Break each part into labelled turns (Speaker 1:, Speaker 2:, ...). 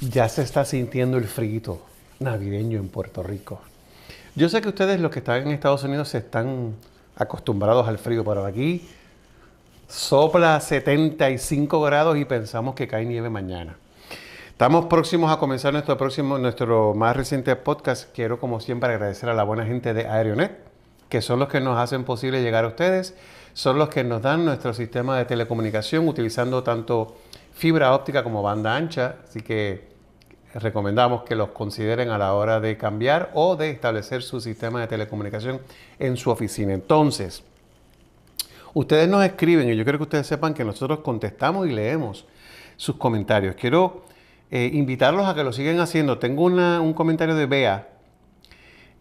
Speaker 1: ya se está sintiendo el frío navideño en Puerto Rico. Yo sé que ustedes los que están en Estados Unidos se están acostumbrados al frío, pero aquí sopla 75 grados y pensamos que cae nieve mañana. Estamos próximos a comenzar nuestro próximo, nuestro más reciente podcast. Quiero, como siempre, agradecer a la buena gente de Aeronet, que son los que nos hacen posible llegar a ustedes, son los que nos dan nuestro sistema de telecomunicación utilizando tanto fibra óptica como banda ancha. Así que recomendamos que los consideren a la hora de cambiar o de establecer su sistema de telecomunicación en su oficina. Entonces, ustedes nos escriben y yo quiero que ustedes sepan que nosotros contestamos y leemos sus comentarios. Quiero eh, invitarlos a que lo sigan haciendo. Tengo un comentario de Bea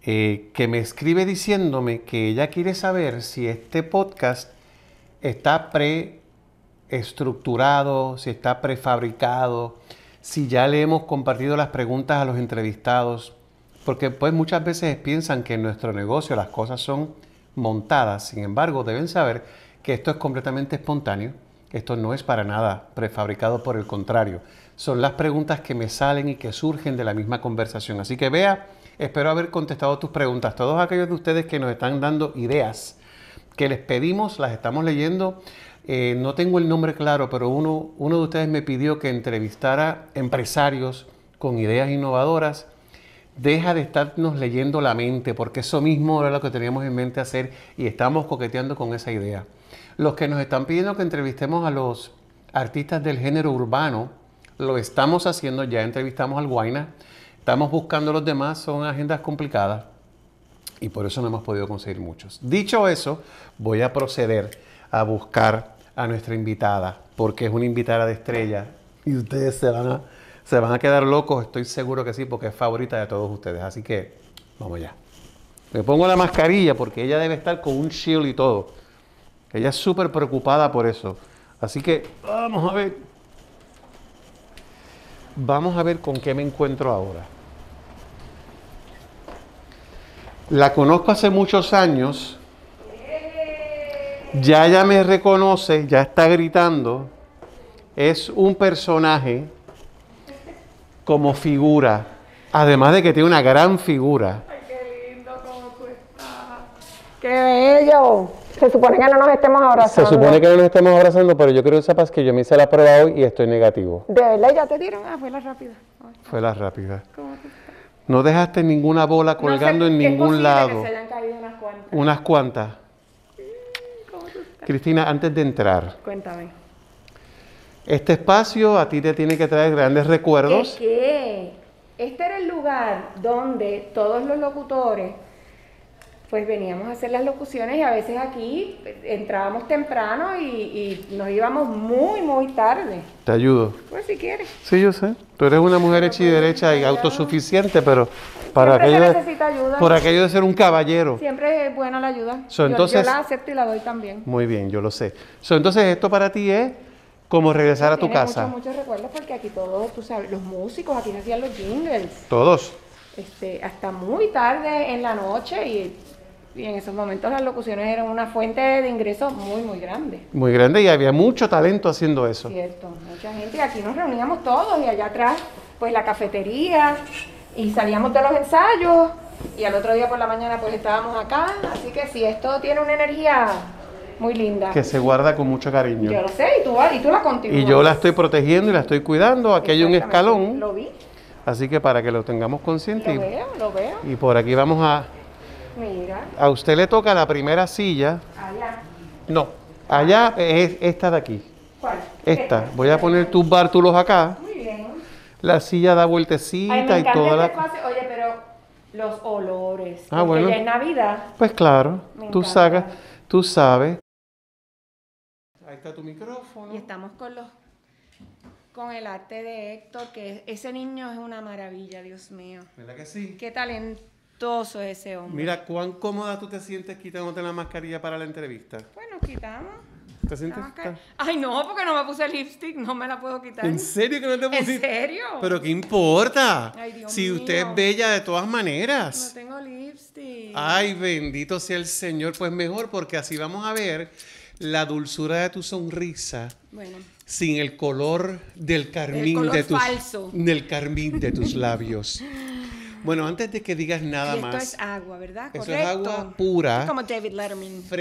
Speaker 1: eh, que me escribe diciéndome que ella quiere saber si este podcast está preestructurado, si está prefabricado, si ya le hemos compartido las preguntas a los entrevistados, porque pues muchas veces piensan que en nuestro negocio las cosas son montadas, sin embargo deben saber que esto es completamente espontáneo, esto no es para nada prefabricado, por el contrario, son las preguntas que me salen y que surgen de la misma conversación. Así que vea, espero haber contestado tus preguntas. Todos aquellos de ustedes que nos están dando ideas que les pedimos, las estamos leyendo. Eh, no tengo el nombre claro, pero uno, uno de ustedes me pidió que entrevistara empresarios con ideas innovadoras. Deja de estarnos leyendo la mente, porque eso mismo era lo que teníamos en mente hacer y estamos coqueteando con esa idea. Los que nos están pidiendo que entrevistemos a los artistas del género urbano, lo estamos haciendo, ya entrevistamos al Guaina, estamos buscando los demás, son agendas complicadas y por eso no hemos podido conseguir muchos. Dicho eso, voy a proceder a buscar a nuestra invitada, porque es una invitada de estrella y ustedes se van a, se van a quedar locos, estoy seguro que sí, porque es favorita de todos ustedes. Así que vamos ya. Me pongo la mascarilla porque ella debe estar con un shield y todo. Ella es súper preocupada por eso. Así que vamos a ver. Vamos a ver con qué me encuentro ahora. La conozco hace muchos años. Ya ya me reconoce, ya está gritando. Es un personaje como figura. Además de que tiene una gran figura. Ay, qué lindo como tú
Speaker 2: estás. ¡Qué bello! Se supone que no nos estemos abrazando. Se supone
Speaker 1: que no nos estemos abrazando, pero yo creo que sepas que yo me hice la prueba hoy y estoy negativo.
Speaker 2: ¿De verdad ya te dieron? Ah, fue la rápida.
Speaker 1: Fue la rápida. ¿Cómo No dejaste ninguna bola colgando en ningún lado. Que se
Speaker 2: hayan caído unas cuantas. Unas
Speaker 1: cuantas. Cristina, antes de entrar. Cuéntame. Este espacio a ti te tiene que traer grandes recuerdos. ¿Por
Speaker 2: qué? Este era el lugar donde todos los locutores pues veníamos a hacer las locuciones y a veces aquí pues, entrábamos temprano y, nos íbamos muy, muy tarde. Te ayudo. Pues si quieres.
Speaker 1: Sí, yo sé. Tú eres una mujer hecha y derecha y autosuficiente, pero para aquello, necesita
Speaker 2: ayuda. por aquello
Speaker 1: de ser un caballero.
Speaker 2: Siempre es buena la ayuda. yo, la acepto y la doy también. Muy
Speaker 1: bien, yo lo sé. entonces esto para ti es como regresar a tu casa. Muchos,
Speaker 2: muchos recuerdos porque aquí todos, tú sabes, los músicos, aquí hacían los jingles. Todos. Este, hasta muy tarde en la noche y y en esos momentos las locuciones eran una fuente de ingresos muy, muy grande.
Speaker 1: Muy grande y había mucho talento haciendo eso.
Speaker 2: Cierto, mucha gente. Y aquí nos reuníamos todos y allá atrás, pues la cafetería y salíamos de los ensayos y al otro día por la mañana pues estábamos acá. Así que sí, esto tiene una energía muy linda. Que se
Speaker 1: guarda con mucho cariño. Yo lo
Speaker 2: sé y tú, y tú la continúas. Y yo la estoy
Speaker 1: protegiendo y la estoy cuidando. Aquí hay un escalón. Lo vi. Así que para que lo tengamos consciente. Lo
Speaker 2: veo, lo veo. Y
Speaker 1: por aquí vamos a a usted le toca la primera silla. Allá. No, allá es esta de aquí.
Speaker 2: ¿Cuál? Esta. Voy a
Speaker 1: poner tus bártulos acá. Muy bien. La silla da vueltecita y toda este
Speaker 2: la. Oye, pero los olores. Ah, bueno. Ya es Navidad. Pues claro. tú sacas,
Speaker 1: tú sabes. Ahí está tu micrófono.
Speaker 2: Y estamos con los con el arte de Héctor, que ese niño es una maravilla, Dios mío. ¿Verdad que sí? Qué talento ese hombre. Mira,
Speaker 1: ¿cuán cómoda tú te sientes quitándote la mascarilla para la entrevista?
Speaker 2: Bueno, quitamos. ¿Te sientes? Ay, no, porque no me puse el lipstick, no me la puedo quitar. ¿En serio que
Speaker 1: no te pusiste? ¿En serio? Pero ¿qué importa? si usted es bella de todas maneras.
Speaker 2: No tengo lipstick. Ay,
Speaker 1: bendito sea el Señor. Pues mejor, porque así vamos a ver la dulzura de tu sonrisa. sin el color del carmín de tus falso. del carmín de tus labios. Bueno, antes de que digas nada más. Esto es
Speaker 2: agua, ¿verdad? Correcto. es agua pura.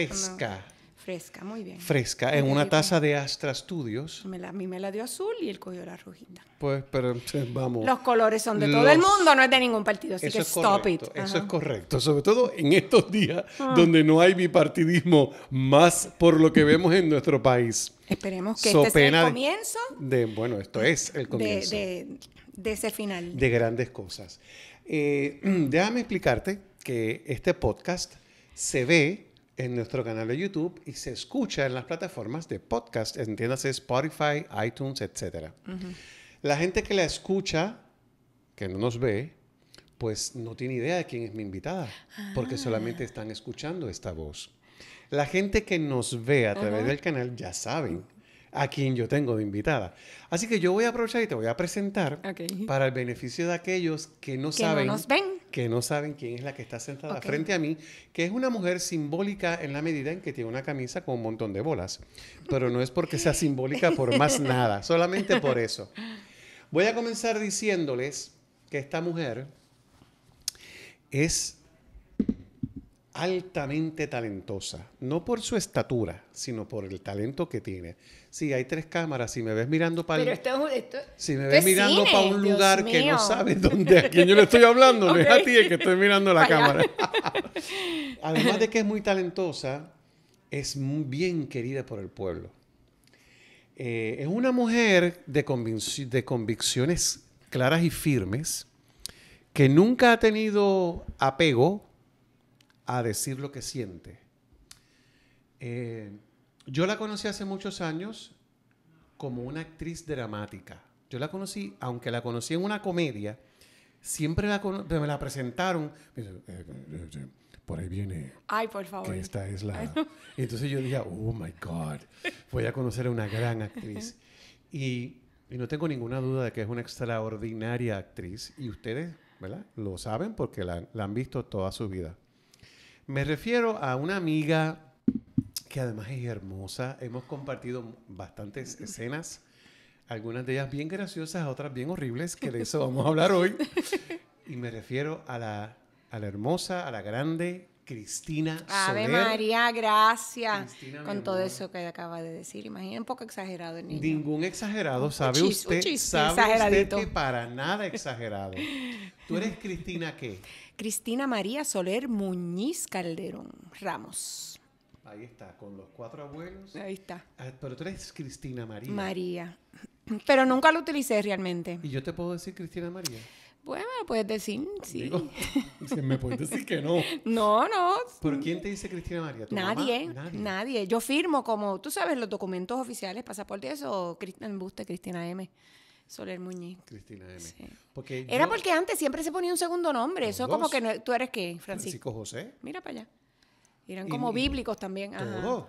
Speaker 1: Fresca.
Speaker 2: fresca, muy bien. Fresca, en una taza
Speaker 1: de Astra Studios.
Speaker 2: Me la, a mí me la dio azul y el cogió la rojita.
Speaker 1: Pues, pero vamos. Los colores son de todo el mundo,
Speaker 2: no es de ningún partido, así que stop it. Eso es
Speaker 1: correcto, sobre todo en estos días ah. donde no hay bipartidismo, más por lo que vemos en nuestro país. Esperemos que este sea el comienzo. De, bueno, esto es el comienzo.
Speaker 2: De, de ese final. De
Speaker 1: grandes cosas. Eh, déjame explicarte que este podcast se ve en nuestro canal de YouTube y se escucha en las plataformas de podcast, entiéndase Spotify, iTunes, etc. La gente que la escucha, que no nos ve, pues no tiene idea de quién es mi invitada, porque ah. solamente están escuchando esta voz. La gente que nos ve a través del canal ya saben a quien yo tengo de invitada. Así que yo voy a aprovechar y te voy a presentar para el beneficio de aquellos que no saben que no saben quién es la que está sentada frente a mí, que es una mujer simbólica en la medida en que tiene una camisa con un montón de bolas, pero no es porque sea simbólica por más nada, solamente por eso. Voy a comenzar diciéndoles que esta mujer es altamente talentosa, no por su estatura, sino por el talento que tiene sí, hay tres cámaras. Si me ves mirando para si
Speaker 2: me ves mirando para un lugar que no sabes dónde a quién yo le estoy
Speaker 1: hablando, no es a ti que estoy mirando la cámara. Además de que es muy talentosa, es muy bien querida por el pueblo. Eh, es una mujer de, de convicciones claras y firmes que nunca ha tenido apego a decir lo que siente. Eh, yo la conocí hace muchos años como una actriz dramática. Yo la conocí, aunque la conocí en una comedia, siempre me la presentaron. Eh, eh, eh, por ahí viene.
Speaker 2: Ay, por favor. esta es la.
Speaker 1: Entonces yo dije, oh my God, voy a conocer a una gran actriz. Y, no tengo ninguna duda de que es una extraordinaria actriz. Y ustedes, ¿verdad? Lo saben porque la han visto toda su vida. Me refiero a una amiga que además es hermosa. Hemos compartido bastantes escenas, algunas de ellas bien graciosas, otras bien horribles, que de eso vamos a hablar hoy. Y me refiero a la, a la hermosa, a la grande, Cristina Ave María,
Speaker 2: gracias. con todo eso que acaba de decir. imagínense, un poco exagerado el niño.
Speaker 1: Ningún exagerado, sabe usted, sabe usted que para nada exagerado. ¿Tú eres Cristina qué?
Speaker 2: Cristina María Soler Muñiz Calderón Ramos.
Speaker 1: Ahí está, con los cuatro abuelos. Ahí está. Ah, pero tú eres Cristina María.
Speaker 2: María. Pero nunca lo utilicé realmente. ¿Y
Speaker 1: yo te puedo decir Cristina María?
Speaker 2: Bueno, puedes decir, sí.
Speaker 1: me puedes decir que no.
Speaker 2: No, no.
Speaker 1: ¿Pero quién te dice Cristina María? nadie,
Speaker 2: nadie, Yo firmo como, tú sabes, los documentos oficiales, pasaporte, eso, Cristian Buste, Cristina M. Soler Muñiz.
Speaker 1: Cristina M. Era porque
Speaker 2: antes siempre se ponía un segundo nombre. Eso como que tú eres qué, Francisco. Francisco José. Mira para allá eran como bíblicos también. Todo.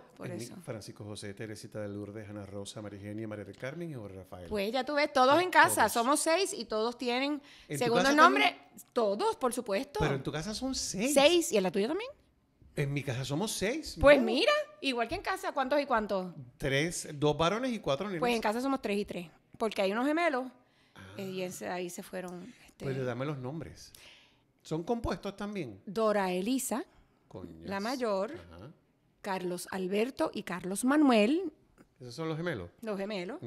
Speaker 1: Francisco José, Teresita de Lourdes, Ana Rosa, Marigenia, María del Carmen y Rafael. Pues ya
Speaker 2: tú ves, todos ah, en casa, somos seis y todos tienen segundo nombre. Todos, por supuesto. Pero
Speaker 1: en tu casa son seis. Seis, ¿y en la tuya también? En mi casa somos seis. Pues mira,
Speaker 2: igual que en casa, ¿cuántos y cuántos?
Speaker 1: Tres, dos varones y cuatro niños. Pues en casa
Speaker 2: somos tres y tres, porque hay unos gemelos ah. eh, y ahí se fueron. Pues
Speaker 1: dame los nombres. ¿Son compuestos
Speaker 2: también? Dora Elisa. La mayor, Carlos Alberto y Carlos Manuel.
Speaker 1: ¿Esos son los gemelos? Los
Speaker 2: gemelos.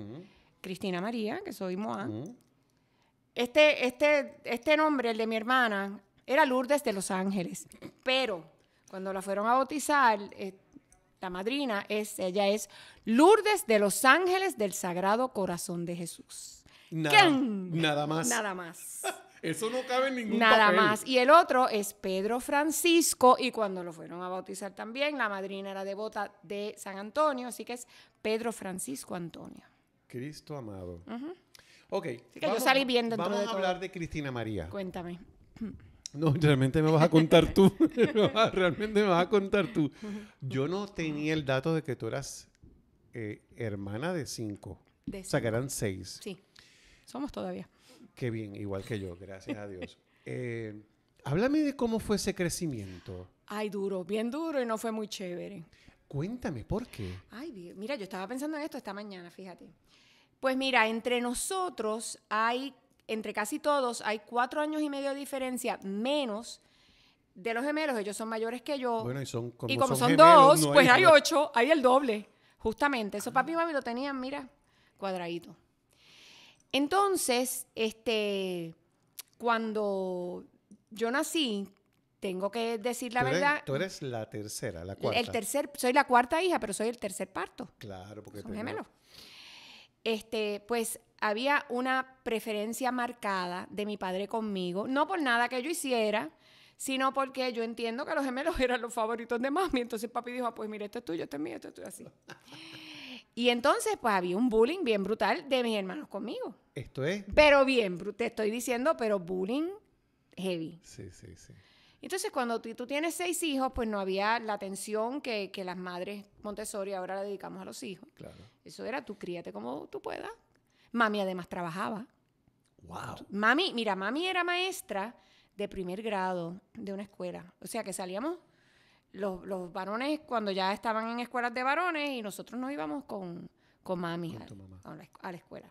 Speaker 2: Cristina María, que soy Moa. este, este, este nombre, el de mi hermana, era Lourdes de Los Ángeles. Pero cuando la fueron a bautizar, eh, la madrina es, ella es Lourdes de Los Ángeles del Sagrado Corazón de Jesús.
Speaker 1: nada más. Nada
Speaker 2: más.
Speaker 1: Eso no cabe en ningún Nada más.
Speaker 2: Y el otro es Pedro Francisco, y cuando lo fueron a bautizar también, la madrina era devota de San Antonio, así que es Pedro Francisco Antonio.
Speaker 1: Cristo amado.
Speaker 2: Ok. vamos, yo salí Vamos a hablar
Speaker 1: de Cristina María. Cuéntame. No, realmente me vas a contar tú. realmente me vas a contar tú. Yo no tenía el dato de que tú eras eh, hermana de cinco. de cinco. O sea, que seis.
Speaker 2: Sí. Somos todavía.
Speaker 1: Qué bien, igual que yo, gracias a Dios. Eh, háblame de cómo fue ese crecimiento.
Speaker 2: Ay, duro, bien duro y no fue muy chévere.
Speaker 1: Cuéntame, ¿por
Speaker 2: qué? Ay, mira, yo estaba pensando en esto esta mañana, fíjate. Pues mira, entre nosotros hay, entre casi todos, hay cuatro años y medio de diferencia, menos de los gemelos, ellos son mayores que yo. Bueno, y, son, como y como son, dos, pues hay, hay ocho, hay el doble. Justamente, eso ah. papi y mami lo tenían, mira, cuadradito. Entonces, este, cuando yo nací, tengo que decir la verdad. Tú eres
Speaker 1: la tercera, la cuarta. El tercer,
Speaker 2: soy la cuarta hija, pero soy el tercer parto.
Speaker 1: Claro, porque son gemelos.
Speaker 2: Este, pues había una preferencia marcada de mi padre conmigo, no por nada que yo hiciera, sino porque yo entiendo que los gemelos eran los favoritos de mami. Entonces papi dijo, ah, pues mira, este es tuyo, este es mío, esto es tuyo, así. Y entonces, pues había un bullying bien brutal de mis hermanos conmigo. Esto es. Pero bien, te estoy diciendo, pero bullying heavy.
Speaker 1: Sí, sí, sí.
Speaker 2: Entonces, cuando tú tienes seis hijos, pues no había la atención que, las madres Montessori ahora le dedicamos a los hijos. Claro. Eso era tú críate como tú puedas. Mami además trabajaba. Wow. Mami, mira, mami era maestra de primer grado de una escuela. O sea que salíamos los, varones, cuando ya estaban en escuelas de varones, y nosotros nos íbamos con, con mami a, la, escuela.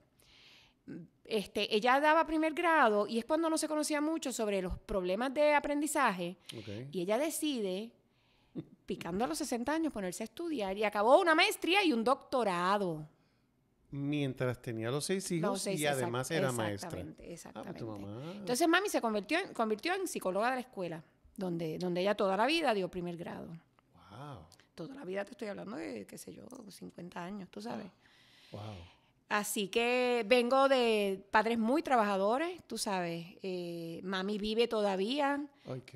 Speaker 2: Este, ella daba primer grado y es cuando no se conocía mucho sobre los problemas de aprendizaje. Y ella decide, picando a los 60 años, ponerse a estudiar y acabó una maestría y un doctorado.
Speaker 1: Mientras tenía los seis hijos y además era maestra. Exactamente.
Speaker 2: Ah, pues Entonces mami se convirtió convirtió en psicóloga de la escuela donde, donde ella toda la vida dio primer grado.
Speaker 1: Wow.
Speaker 2: Toda la vida te estoy hablando de, qué sé yo, 50 años, tú sabes. Wow. Así que vengo de padres muy trabajadores, tú sabes. Eh, mami vive todavía,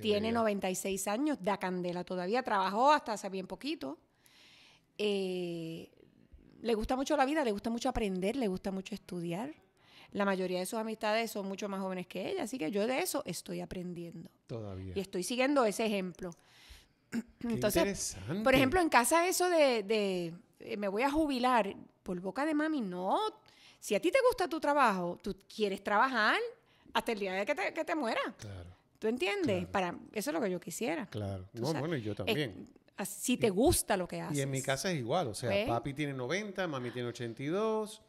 Speaker 2: tiene 96 años, da candela todavía, trabajó hasta hace bien poquito. Eh, le gusta mucho la vida, le gusta mucho aprender, le gusta mucho estudiar la mayoría de sus amistades son mucho más jóvenes que ella, así que yo de eso estoy aprendiendo.
Speaker 1: Todavía. Y estoy
Speaker 2: siguiendo ese ejemplo. Entonces, por ejemplo, en casa eso de, eh, me voy a jubilar por boca de mami, no. Si a ti te gusta tu trabajo, tú quieres trabajar hasta el día de que te, que muera. Claro. ¿Tú entiendes? Para, eso es lo que yo quisiera.
Speaker 1: Claro. No, bueno, y yo eh, también.
Speaker 2: si te gusta lo que haces. Y en mi
Speaker 1: casa es igual, o sea, papi tiene 90, mami tiene 82,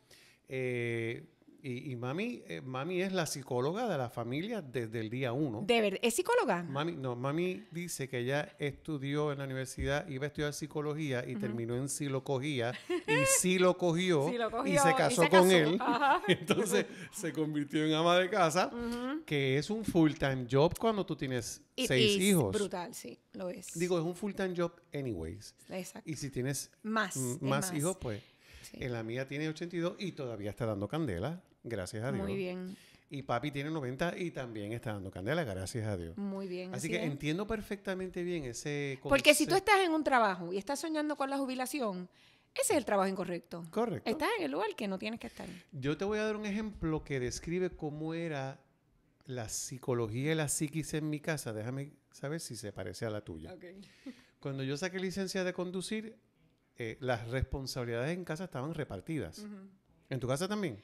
Speaker 1: eh, y, mami, eh, mami es la psicóloga de la familia desde el día uno.
Speaker 2: ¿De verdad? ¿Es psicóloga? Mami,
Speaker 1: no, mami dice que ella estudió en la universidad, iba a estudiar psicología y terminó en si y sí lo, cogió, lo cogió y se casó con él. Entonces se convirtió en ama de casa, que es un full-time job cuando tú tienes seis hijos.
Speaker 2: Brutal, sí, lo es. Digo,
Speaker 1: es un full-time job anyways. Exacto. Y si tienes más, más, hijos, pues... En eh, la mía tiene 82 y todavía está dando candela. Gracias a Dios. Muy bien. Y papi tiene 90 y también está dando candela, gracias a Dios.
Speaker 2: Muy bien. Así, que
Speaker 1: entiendo perfectamente bien ese... Concepto. Porque si tú
Speaker 2: estás en un trabajo y estás soñando con la jubilación, ese es el trabajo incorrecto. Correcto. Estás en el lugar que no tienes que estar.
Speaker 1: Yo te voy a dar un ejemplo que describe cómo era la psicología y la psiquis en mi casa. Déjame saber si se parece a la tuya. Cuando yo saqué licencia de conducir, eh, las responsabilidades en casa estaban repartidas. ¿En tu casa también?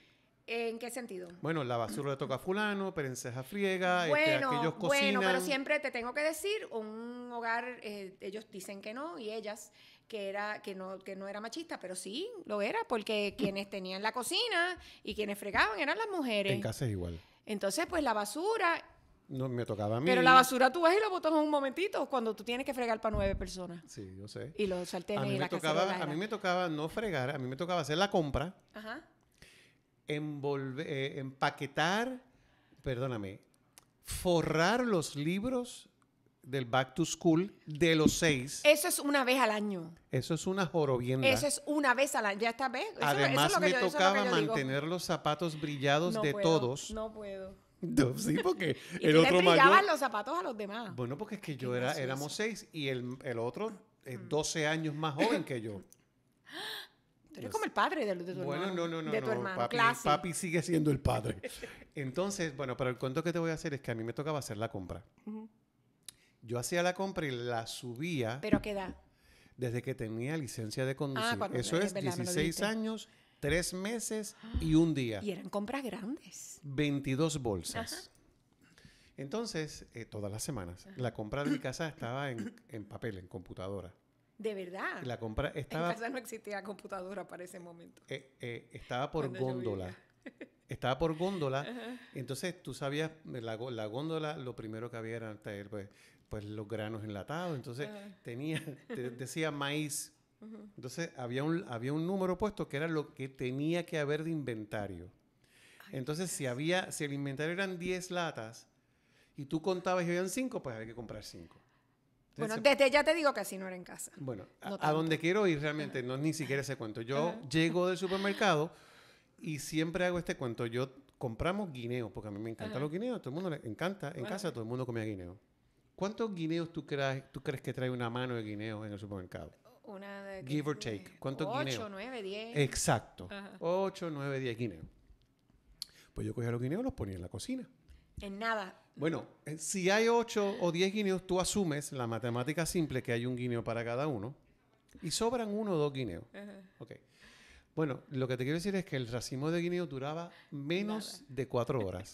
Speaker 2: ¿En qué sentido?
Speaker 1: Bueno, la basura le toca a fulano, perenceja friega, este, bueno, que aquellos cocinan. Bueno, pero
Speaker 2: siempre te tengo que decir, un hogar, eh, ellos dicen que no, y ellas, que era, que no, que no era machista, pero sí, lo era, porque mm. quienes tenían la cocina y quienes fregaban eran las mujeres. En casa es igual. Entonces, pues la basura
Speaker 1: no me tocaba a mí. Pero la basura
Speaker 2: tú vas y lo botas en un momentito cuando tú tienes que fregar para nueve personas.
Speaker 1: Sí, yo sé.
Speaker 2: Y los sartenes a mí me la tocaba, A mí
Speaker 1: me tocaba no fregar, a mí me tocaba hacer la compra. Ajá envolver, eh, empaquetar, perdóname, forrar los libros del back to school de los seis.
Speaker 2: Eso es una vez al año.
Speaker 1: Eso es una jorobienda. Eso es
Speaker 2: una vez al año. Ya está, vez? Además, me tocaba mantener
Speaker 1: los zapatos brillados de todos.
Speaker 2: No puedo.
Speaker 1: sí, porque el otro mayor...
Speaker 2: los zapatos a los demás. Bueno,
Speaker 1: porque es que yo era, éramos seis y el, el otro es eh, 12 mm. años más joven que yo. Tú eres como
Speaker 2: el padre de, de tu bueno, hermano. no, no, no. De tu hermano. Papi, papi
Speaker 1: sigue siendo el padre. Entonces, bueno, pero el cuento que te voy a hacer es que a mí me tocaba hacer la compra. Yo hacía la compra y la subía. ¿Pero qué edad? Desde que tenía licencia de ah, conducir. Eso es, 16 años, 3 meses y ah, un día. Y
Speaker 2: eran compras grandes.
Speaker 1: 22 bolsas. Entonces, eh, todas las semanas, la compra de mi casa estaba en papel, en computadora.
Speaker 2: De verdad. La
Speaker 1: compra estaba. En casa
Speaker 2: no existía computadora para ese momento.
Speaker 1: Eh, eh, estaba por góndola. Estaba por góndola. Entonces tú sabías, la, la, góndola, lo primero que había era pues, pues, los granos enlatados. Entonces tenía, decía maíz. Entonces había un, había un número puesto que era lo que tenía que haber de inventario. Entonces si había, si el inventario eran 10 latas y tú contabas y habían 5, pues había que comprar 5
Speaker 2: bueno, desde ya te digo que así no era en casa. Bueno, a, donde
Speaker 1: quiero ir realmente, no ni siquiera ese cuento. Yo llego del supermercado y siempre hago este cuento. Yo compramos guineos, porque a mí me encantan los guineos, todo el mundo le encanta. En casa todo el mundo comía guineos. ¿Cuántos guineos tú, tú crees que trae una mano de guineos en el supermercado?
Speaker 2: Una de... Give or take. ¿Cuántos guineos? 8, 9, 10. Exacto.
Speaker 1: 8, 9, 10 guineos. Pues yo cogía los guineos y los ponía en la cocina. En nada. Bueno, eh, si hay 8 o 10 guineos, tú asumes la matemática simple que hay un guineo para cada uno y sobran uno o dos guineos. Bueno, lo que te quiero decir es que el racimo de guineo duraba menos de 4 horas.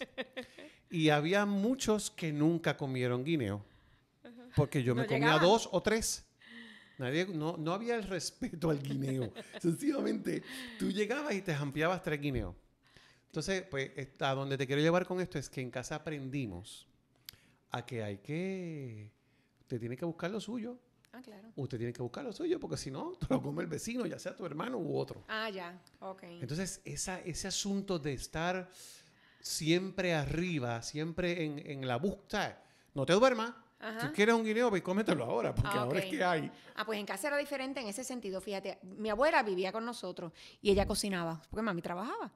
Speaker 1: y había muchos que nunca comieron guineo. Porque yo me comía dos o tres. Nadie, no, había el respeto al guineo. Sencillamente, tú llegabas y te ampliabas tres guineos. Entonces, pues, a donde te quiero llevar con esto es que en casa aprendimos a que hay que. Usted tiene que buscar lo suyo. Ah, claro. Usted tiene que buscar lo suyo, porque si no, te lo come el vecino, ya sea tu hermano u otro.
Speaker 2: Ah, ya, ok.
Speaker 1: Entonces, esa, ese asunto de estar siempre arriba, siempre en, la búsqueda, no te duermas, Ajá. Si quieres un guineo, pues cómetelo ahora, porque ah, ahora es que hay.
Speaker 2: Ah, pues en casa era diferente en ese sentido. Fíjate, mi abuela vivía con nosotros y ella cocinaba, porque mami trabajaba.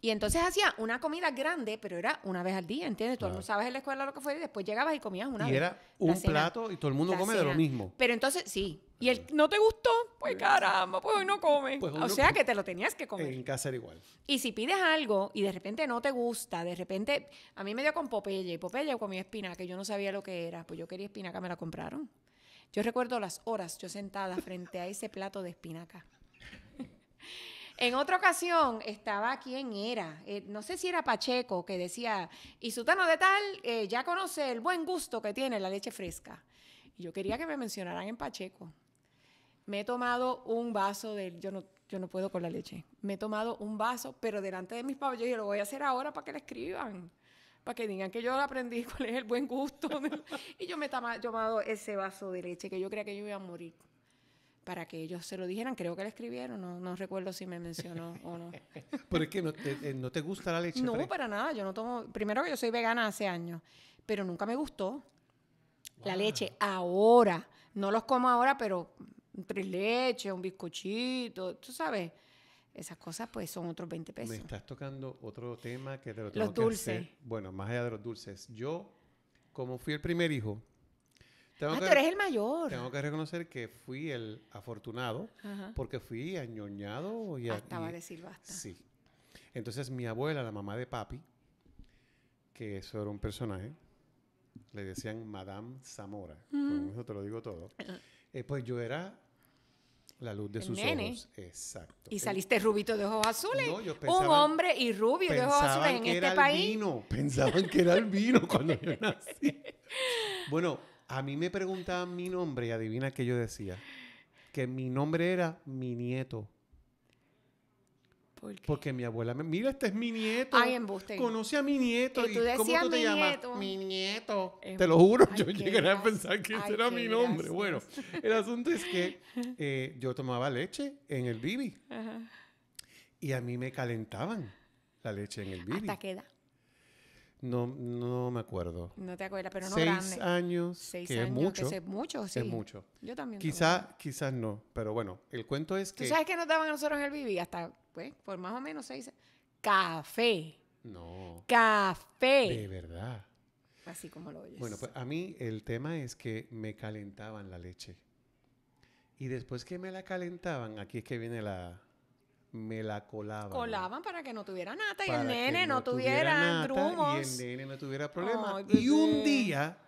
Speaker 2: Y entonces hacía una comida grande, pero era una vez al día, ¿entiendes? el mundo sabes en la escuela lo que fuera y después llegabas y comías una vez. Y era un plato
Speaker 1: y todo el mundo come de lo mismo.
Speaker 2: Pero entonces, sí, y el no te gustó, pues caramba, pues hoy no come. Pues o sea que te lo tenías que comer.
Speaker 1: En casa era igual.
Speaker 2: Y si pides algo y de repente no te gusta, de repente, a mí me dio con Popeye, y con mi espinaca, que yo no sabía lo que era, pues yo quería espinaca, me la compraron. Yo recuerdo las horas yo sentada frente a ese plato de espinaca. En otra ocasión estaba quien era, eh, no sé si era Pacheco, que decía, y sutano de tal eh, ya conoce el buen gusto que tiene la leche fresca. Y yo quería que me mencionaran en Pacheco me he tomado un vaso de... Yo no, yo no puedo con la leche. Me he tomado un vaso, pero delante de mis papás, yo dije, lo voy a hacer ahora para que le escriban. Para que digan que yo lo aprendí cuál es el buen gusto. y yo me he tomado ese vaso de leche que yo creía que yo iba a morir. Para que ellos se lo dijeran. Creo que le escribieron. No, recuerdo si me mencionó o no.
Speaker 1: ¿Por qué eh, no te, gusta la leche. No,
Speaker 2: para nada. Yo no tomo... Primero que yo soy vegana hace años. Pero nunca me gustó la leche. Ahora. No los como ahora, pero un tres leches, un bizcochito, tú sabes. Esas cosas pues son otros 20 pesos. Me estás
Speaker 1: tocando otro tema que te lo los dulces. Bueno, más allá de los dulces. Yo, como fui el primer hijo, tengo ah, tú eres el mayor. Tengo que reconocer que fui el afortunado porque fui añoñado y... estaba Sí. Entonces mi abuela, la mamá de papi, que eso era un personaje, le decían Madame Zamora. Con mm. eso te lo digo todo. Ah. Eh, pues yo era la luz de sus ojos. Exacto. Y saliste
Speaker 2: rubito de ojos azules. Un hombre y rubio de ojos azules en este país. Vino. Pensaban que era el vino cuando
Speaker 1: yo nací. Bueno, a mí me preguntaban mi nombre y adivina qué yo decía. Que mi nombre era mi nieto. Porque mi abuela me. Mira, este es mi nieto. Ay, embuste. Conoce a mi nieto. Eh, ¿Y, tú decías cómo tú te mi llamas? Nieto. Mi nieto. Eh, te lo juro, yo llegué a pensar que ese era mi nombre. Bueno, el asunto es que eh, yo tomaba leche en el bibi. Y a mí me calentaban la leche en el bibi. ¿Hasta qué edad? No, no me acuerdo. No te acuerdas, pero no Seis años, Seis años, es mucho. Que es mucho, sí. Es mucho. Yo también. Quizá, quizás no, pero bueno, el cuento es que... ¿Tú
Speaker 2: sabes que no daban a nosotros en el bibi? Hasta pues, por más o menos se dice Café.
Speaker 1: No. Café. De verdad.
Speaker 2: Así como lo oyes. Bueno,
Speaker 1: pues a mí el tema es que me calentaban la leche. Y después que me la calentaban, aquí es que viene la, me la colaban.
Speaker 2: Colaban para que no tuviera nata y el nene no, tuviera, grumos. Y el
Speaker 1: nene no tuviera problemas. y un día,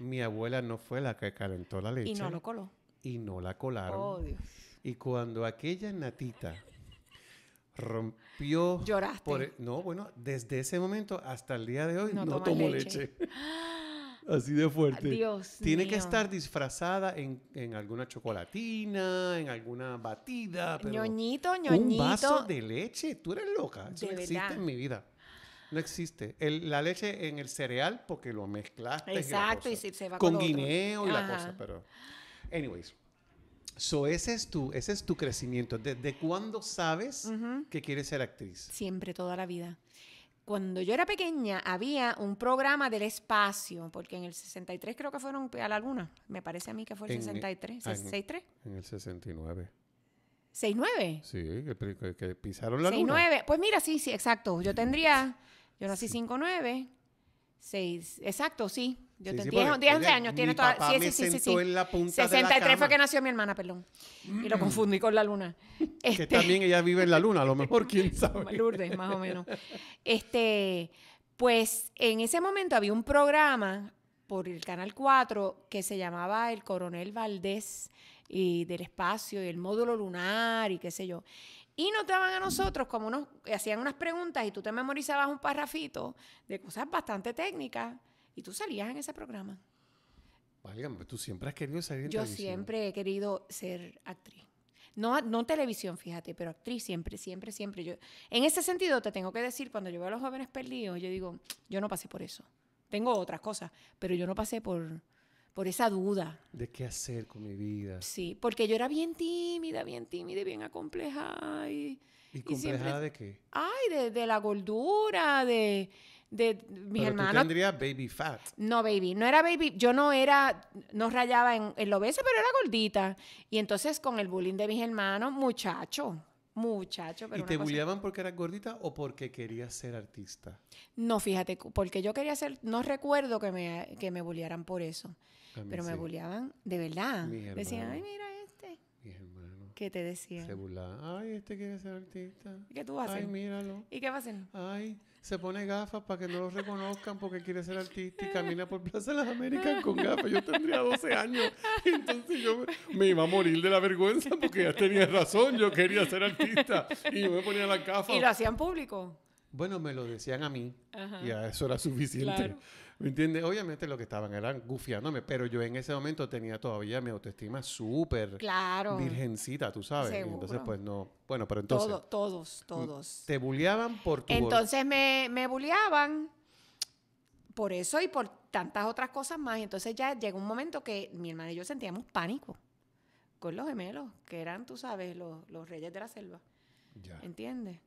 Speaker 1: mi abuela no fue la que calentó la leche. Y no lo coló. Y no la colaron. Oh, Dios. Y cuando aquella natita rompió... Lloraste. E-, no, bueno, desde ese momento hasta el día de hoy no, tomo leche. Así de fuerte. Dios Tiene que estar disfrazada en, alguna chocolatina, en alguna batida. Pero
Speaker 2: ñoñito, ñoñito. Un vaso
Speaker 1: de leche. Tú eres loca. no existe en mi vida. No existe. la leche en el cereal porque lo mezclaste. Exacto, y, se va con, con guineo y la cosa, pero. Anyways. So, ese es tu, ese es tu crecimiento. ¿Desde cuándo sabes que quieres ser actriz?
Speaker 2: Siempre, toda la vida. Cuando yo era pequeña había un programa del espacio, porque en el 63 creo que fueron a la luna, me parece a mí que fue el 63, en, 63.
Speaker 1: En el 69.
Speaker 2: 69.
Speaker 1: Sí, que, pisaron la luna.
Speaker 2: 69. Pues mira, sí, sí, exacto. Yo tendría, yo nací 59. Seis, exacto, sí. Yo 10, años, tiene toda. 63 fue que nació mi hermana, perdón. Y lo mm. confundí con la luna. que
Speaker 1: este- también ella vive en la luna, a lo mejor, quién sabe. Lourdes, más o menos.
Speaker 2: Este, pues en ese momento había un programa por el Canal 4 que se llamaba El Coronel Valdés y del espacio y el módulo lunar y qué sé yo. Y nos daban a nosotros como unos, hacían unas preguntas y tú te memorizabas un parrafito de cosas bastante técnicas y tú salías en ese programa.
Speaker 1: Válgame, tú siempre has querido salir en Yo siempre
Speaker 2: he querido ser actriz. No, no televisión, fíjate, pero actriz siempre, siempre, siempre. Yo, en ese sentido, te tengo que decir, cuando yo veo a los jóvenes perdidos, yo digo, yo no pasé por eso. Tengo otras cosas, pero yo no pasé por, por esa duda.
Speaker 1: ¿De qué hacer con mi vida?
Speaker 2: Sí, porque yo era bien tímida, bien tímida, bien acomplejada. ¿Y, ¿Y complejada de qué? Ay, de, la gordura, de, de mis Pero hermanos.
Speaker 1: baby fat.
Speaker 2: No, baby. No era baby. Yo no era, no rayaba en, en lo obese, pero era gordita. Y entonces con el bullying de mis hermanos, muchacho. Muchacho, ¿Y te bulliaban
Speaker 1: porque eras gordita o porque querías ser artista?
Speaker 2: No, fíjate, porque yo quería ser, no recuerdo que me, que me bulliaran por eso. Pero me bulliaban de verdad. decían, ay,
Speaker 1: mira este. Mi hermano.
Speaker 2: ¿Qué te decían? Se burlaban.
Speaker 1: Ay, este quiere ser artista. ¿Y qué tú haces Ay, míralo. ¿Y qué va a hacer? Ay, se pone gafas para que no lo reconozcan porque quiere ser artista y camina por Plaza de las Américas con gafas. Yo tendría 12 años. entonces yo me, iba a morir de la vergüenza porque ya tenía razón. Yo quería ser artista
Speaker 2: y yo me ponía las gafas. ¿Y lo hacían público?
Speaker 1: Bueno, me lo decían a mí. Y a eso era suficiente. ¿Me entiendes? Obviamente lo que estaban eran gufiándome, pero yo en ese momento tenía todavía mi autoestima súper virgencita, tú sabes. Entonces, pues no. Bueno, pero entonces. Todos,
Speaker 2: todos, todos.
Speaker 1: Mm, te bulliaban por tu. Entonces
Speaker 2: me, me por eso y por tantas otras cosas más. Entonces ya llegó un momento que mi hermana y yo sentíamos pánico con los gemelos, que eran, tú sabes, los, reyes de la selva. Ya. ¿Entiendes?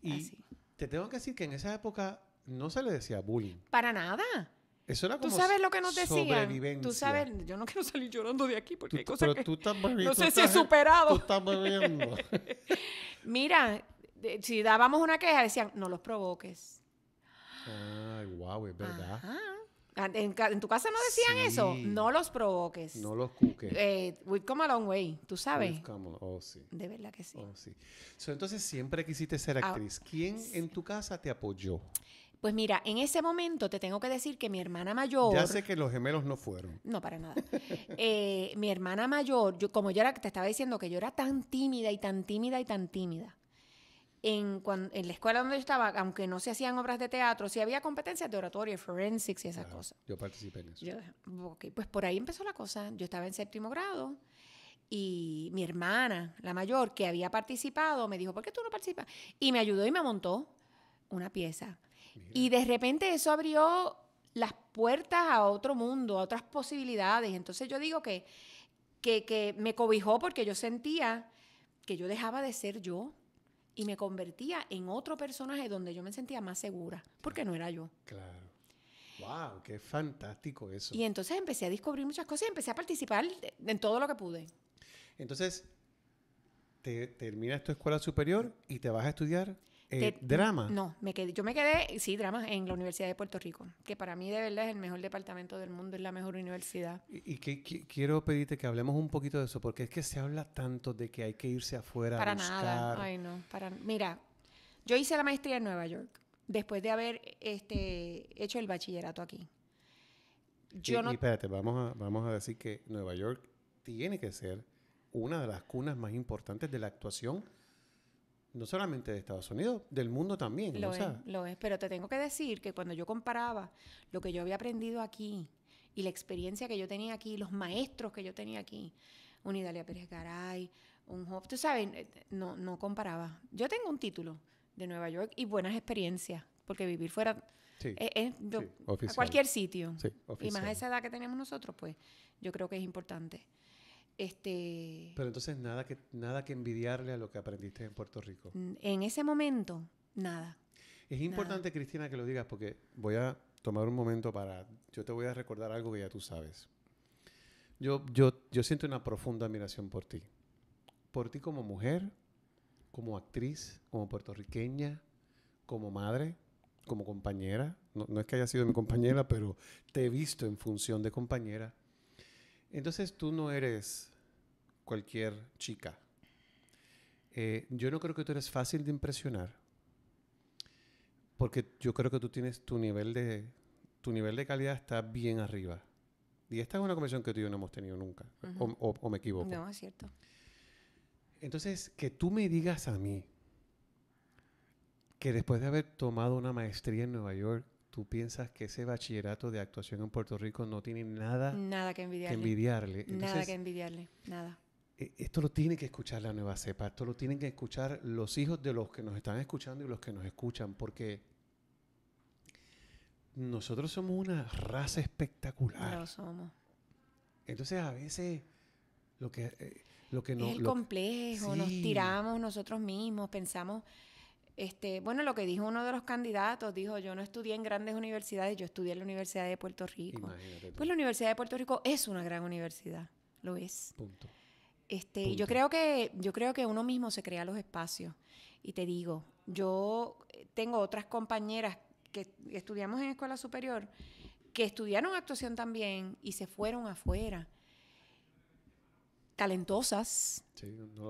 Speaker 1: Y te tengo que decir que en esa época no se le decía bullying. Para nada. Eso era como ¿Tú sabes lo que nos decían? Tú sabes,
Speaker 2: yo no quiero salir llorando de aquí porque hay cosas pero que tú estás bebiendo, no sé si he superado. Tú estás bebiendo. Mira, si dábamos una queja decían, no los provoques.
Speaker 1: Ay, guau, es verdad.
Speaker 2: Ah, ¿En, tu casa no decían eso? No los provoques. No los cuques. Eh, we've come a long way, tú sabes.
Speaker 1: oh, sí. De
Speaker 2: verdad que sí. Oh, sí.
Speaker 1: entonces siempre quisiste ser actriz. ¿Quién en tu casa te apoyó?
Speaker 2: Pues mira, en ese momento te tengo que decir que mi hermana mayor. Ya sé
Speaker 1: que los gemelos no fueron.
Speaker 2: No, para nada. Eh, mi hermana mayor, yo, como yo era, te estaba diciendo que yo era tan tímida y tan tímida y tan tímida. En, en, la escuela donde yo estaba, aunque no se hacían obras de teatro, sí había competencias de oratoria, forensics y esas cosas.
Speaker 1: Yo participé en eso.
Speaker 2: pues por ahí empezó la cosa. Yo estaba en séptimo grado y mi hermana, la mayor, que había participado, me dijo, ¿por qué tú no participas? Y me ayudó y me montó una pieza. Y de repente eso abrió las puertas a otro mundo, a otras posibilidades. Entonces yo digo que, que, me cobijó porque yo sentía que yo dejaba de ser yo y me convertía en otro personaje donde yo me sentía más segura, porque no era yo.
Speaker 1: Claro. ¡Wow! ¡Qué fantástico eso! Y
Speaker 2: entonces empecé a descubrir muchas cosas y empecé a participar en todo lo que pude.
Speaker 1: Entonces, te, terminas tu escuela superior y te vas a estudiar eh, drama.
Speaker 2: No, me quedé, yo me quedé, sí, drama en la Universidad de Puerto Rico, que para mí de verdad es el mejor departamento del mundo, es la mejor universidad.
Speaker 1: Y, quiero pedirte que hablemos un poquito de eso, porque es que se habla tanto de que hay que irse afuera para nada. Ay,
Speaker 2: no, para mira, yo hice la maestría en Nueva York después de haber este, hecho el bachillerato aquí. Yo y,
Speaker 1: espérate, vamos vamos a decir que Nueva York tiene que ser una de las cunas más importantes de la actuación no solamente de Estados Unidos, del mundo también. Lo, es,
Speaker 2: lo es, pero te tengo que decir que cuando yo comparaba lo que yo había aprendido aquí y la experiencia que yo tenía aquí, los maestros que yo tenía aquí, un Idalia Pérez Garay, un Hop, tú sabes, eh, no, no comparaba. Yo tengo un título de Nueva York y buenas experiencias, porque vivir fuera
Speaker 1: es, eh, eh, a cualquier sitio. y más a esa
Speaker 2: edad que tenemos nosotros, pues yo creo que es importante. Este,
Speaker 1: Pero entonces nada que, nada que envidiarle a lo que aprendiste en Puerto Rico.
Speaker 2: En ese momento, nada.
Speaker 1: Es importante, Cristina, que lo digas porque voy a tomar un momento para... Yo te voy a recordar algo que ya tú sabes. Yo, yo, yo siento una profunda admiración por ti. Por ti como mujer, como actriz, como puertorriqueña, como madre, como compañera. no es que haya sido mi compañera, pero te he visto en función de compañera entonces tú no eres cualquier chica. Eh, yo no creo que tú eres fácil de impresionar, porque yo creo que tú tienes tu nivel de, tu nivel de calidad está bien arriba. Y esta es una conversación que tú y yo no hemos tenido nunca, o me equivoco.
Speaker 2: No, es cierto.
Speaker 1: Entonces, que tú me digas a mí que después de haber tomado una maestría en Nueva York, tú piensas que ese bachillerato de actuación en Puerto Rico no tiene nada, que envidiarle. nada que eh,
Speaker 2: envidiarle, nada.
Speaker 1: Esto lo tiene que escuchar la nueva cepa, esto lo tienen que escuchar los hijos de los que nos están escuchando y los que nos escuchan, porque nosotros somos una raza espectacular. Lo somos. Entonces a veces lo que, eh, lo que nos... Es
Speaker 2: complejo, nos tiramos nosotros mismos, pensamos este, bueno, lo que dijo uno de los candidatos, dijo, yo no estudié en grandes universidades, yo estudié en la Universidad de Puerto Rico. Pues la Universidad de Puerto Rico es una gran universidad, lo es. Este, yo creo que yo creo que uno mismo se crea los espacios y te digo, yo tengo otras compañeras que estudiamos en escuela superior que estudiaron actuación también y se fueron afuera talentosas.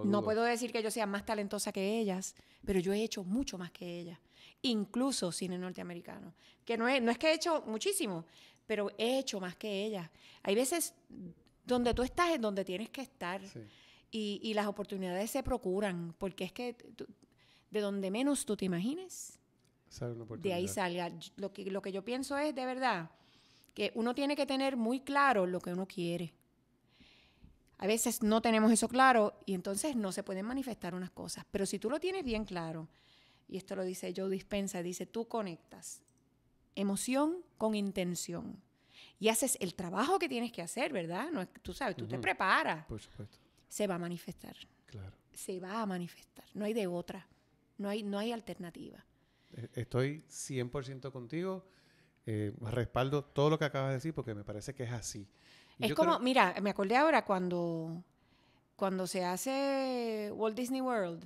Speaker 2: no, puedo decir que yo sea más talentosa que ellas, pero yo he hecho mucho más que ellas, incluso cine norteamericano, que no es, no es que he hecho muchísimo, pero he hecho más que ellas. Hay veces donde tú estás es donde tienes que estar y, las oportunidades se procuran, porque es que de donde menos tú te imagines, de ahí salga. Lo que, lo que yo pienso es, de verdad, que uno tiene que tener muy claro lo que uno quiere a veces no tenemos eso claro y entonces no se pueden manifestar unas cosas. Pero si tú lo tienes bien claro, y esto lo dice Joe Dispensa, dice, tú conectas emoción con intención y haces el trabajo que tienes que hacer, ¿verdad? No, tú sabes, tú te preparas. Por supuesto. Se va a manifestar. Claro. Se va a manifestar. No hay de otra. No hay, no hay alternativa.
Speaker 1: E, estoy 100% contigo. Eh, respaldo todo lo que acabas de decir porque me parece que es así
Speaker 2: es como, mira, me acordé ahora cuando, cuando se hace Walt Disney World.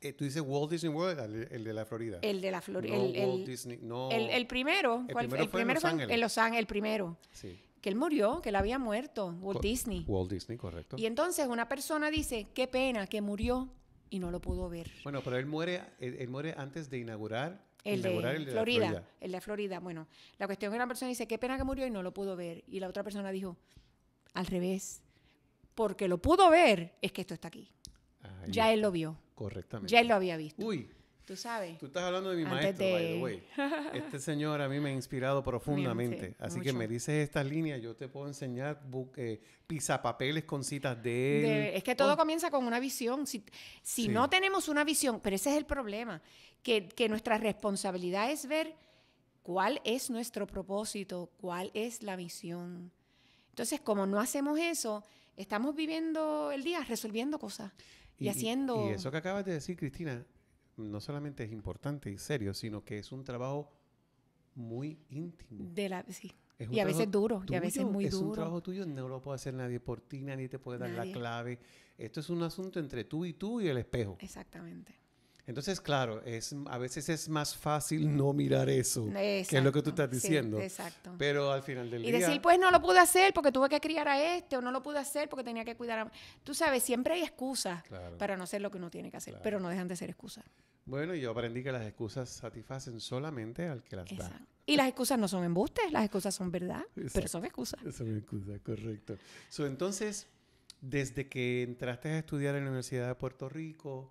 Speaker 1: Eh, tú dices Walt Disney World, el, de la Florida. El de la Florida. el, Walt Disney, no. el, primero. El primero, fue, primero en, Los
Speaker 2: Ángeles. El primero. Sí. Que él murió, que él había muerto, Walt Disney.
Speaker 1: Walt Disney, correcto. Y
Speaker 2: entonces una persona dice, qué pena que murió y no lo pudo ver.
Speaker 1: Bueno, pero él muere, él muere antes de inaugurar el de, Florida, El
Speaker 2: de Florida. Bueno, la cuestión es que una persona dice, qué pena que murió y no lo pudo ver. Y la otra persona dijo, al revés, porque lo pudo ver, es que esto está aquí. Ah, ya él lo vio. Correctamente. Ya él lo había visto. Uy. Tú
Speaker 1: sabes. Tú estás hablando de mi maestro, Este señor a mí me ha inspirado profundamente. Así que me dices estas líneas, yo te puedo enseñar eh, pisapapeles con citas de, Es que todo
Speaker 2: comienza con una visión. Si, si no tenemos una visión, pero ese es el problema, que, nuestra responsabilidad es ver cuál es nuestro propósito, cuál es la visión. Entonces, como no hacemos eso, estamos viviendo el día resolviendo cosas y, y haciendo... Y eso
Speaker 1: que acabas de decir, Cristina, no solamente es importante y serio, sino que es un trabajo muy íntimo.
Speaker 2: y a veces duro, y a veces muy duro. Es un trabajo
Speaker 1: tuyo, no lo puede hacer nadie por ti, nadie te puede dar la clave. Esto es un asunto entre tú y tú y el espejo.
Speaker 2: Exactamente.
Speaker 1: Entonces, claro, es, a veces es más fácil no mirar eso, que es lo que tú estás diciendo. exacto. Pero al final del día... Y decir,
Speaker 2: pues no lo pude hacer porque tuve que criar a este, o no lo pude hacer porque tenía que cuidar a... Tú sabes, siempre hay excusas para no hacer lo que uno tiene que hacer, pero no dejan de ser excusas.
Speaker 1: Bueno, yo aprendí que las excusas satisfacen solamente al que las exacto. da.
Speaker 2: Y las excusas no son embustes, las excusas son verdad, pero son excusas.
Speaker 1: Son excusas, correcto. entonces, desde que entraste a estudiar en la Universidad de Puerto Rico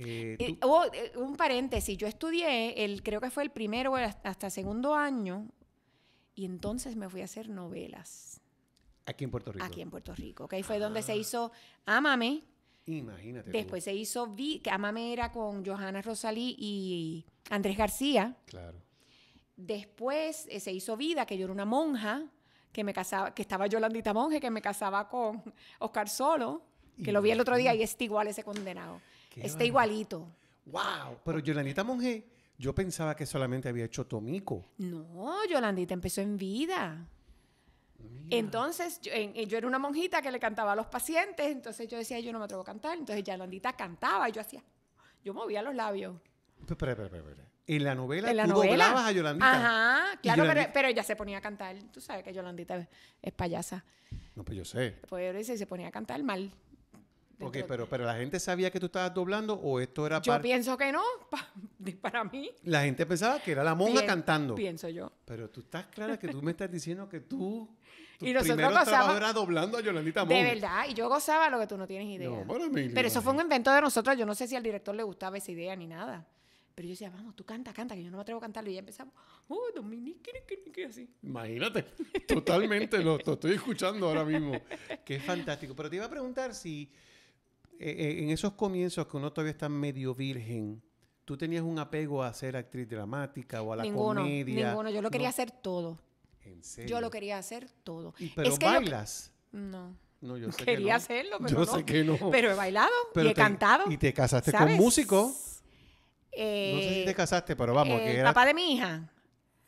Speaker 1: eh,
Speaker 2: eh, un paréntesis, yo estudié, el, creo que fue el primero hasta segundo año, y entonces me fui a hacer novelas.
Speaker 1: Aquí en Puerto Rico. Aquí en
Speaker 2: Puerto Rico, ok. Fue donde se ah. hizo Amame.
Speaker 1: Imagínate. Después se
Speaker 2: hizo Amame era con Johanna Rosalí y Andrés García. Claro. Después eh, se hizo Vida, que yo era una monja, que me casaba, que estaba Yolandita Monje, que me casaba con Oscar Solo, que lo vi el otro día y es igual ese condenado. Está igualito. ¡Wow!
Speaker 1: Pero Yolandita Monge, yo pensaba que solamente había hecho Tomico.
Speaker 2: No, Yolandita empezó en vida. Entonces, eh, yo, era una monjita que le cantaba a los pacientes, entonces yo decía, yo no me atrevo a cantar. Entonces Yolandita cantaba y yo hacía, yo movía los labios.
Speaker 1: Espera, espera, espera. En la novela, tú novela? a Yolandita. Ajá, claro,
Speaker 2: Pero, ella se ponía a cantar. Tú sabes que Yolandita es, payasa.
Speaker 1: No, pues yo sé.
Speaker 2: Pues se ponía a cantar mal.
Speaker 1: Ok, pero, pero la gente sabía que tú estabas doblando o esto era para...? Yo
Speaker 2: pienso que no, para mí.
Speaker 1: La gente pensaba que era la monja cantando. Pienso yo. Pero tú estás clara que tú me estás diciendo que tú. y nosotros doblando a Yolandita Monge. De
Speaker 2: verdad, y yo gozaba lo que tú no tienes idea. No, para mí, pero eso fue un invento de nosotros. Yo no sé si al director le gustaba esa idea ni nada. Pero yo decía, vamos, tú canta, canta, que yo no me atrevo a cantarlo. Y ya empezamos, oh, Dominique, que así.
Speaker 1: Imagínate, totalmente lo, lo, estoy escuchando ahora mismo. Qué fantástico. Pero te iba a preguntar si eh, eh, en esos comienzos que uno todavía está medio virgen, ¿tú tenías un apego a ser actriz dramática o a la comedia? Ninguno, yo lo quería
Speaker 2: hacer todo. ¿En serio? Yo lo quería hacer todo. pero bailas? No.
Speaker 1: No, yo sé Quería no. hacerlo, pero yo sé que no. Pero he bailado y he cantado. Y te casaste con músico.
Speaker 2: Eh, no sé si te
Speaker 1: casaste, pero vamos. El papá
Speaker 2: de mi hija.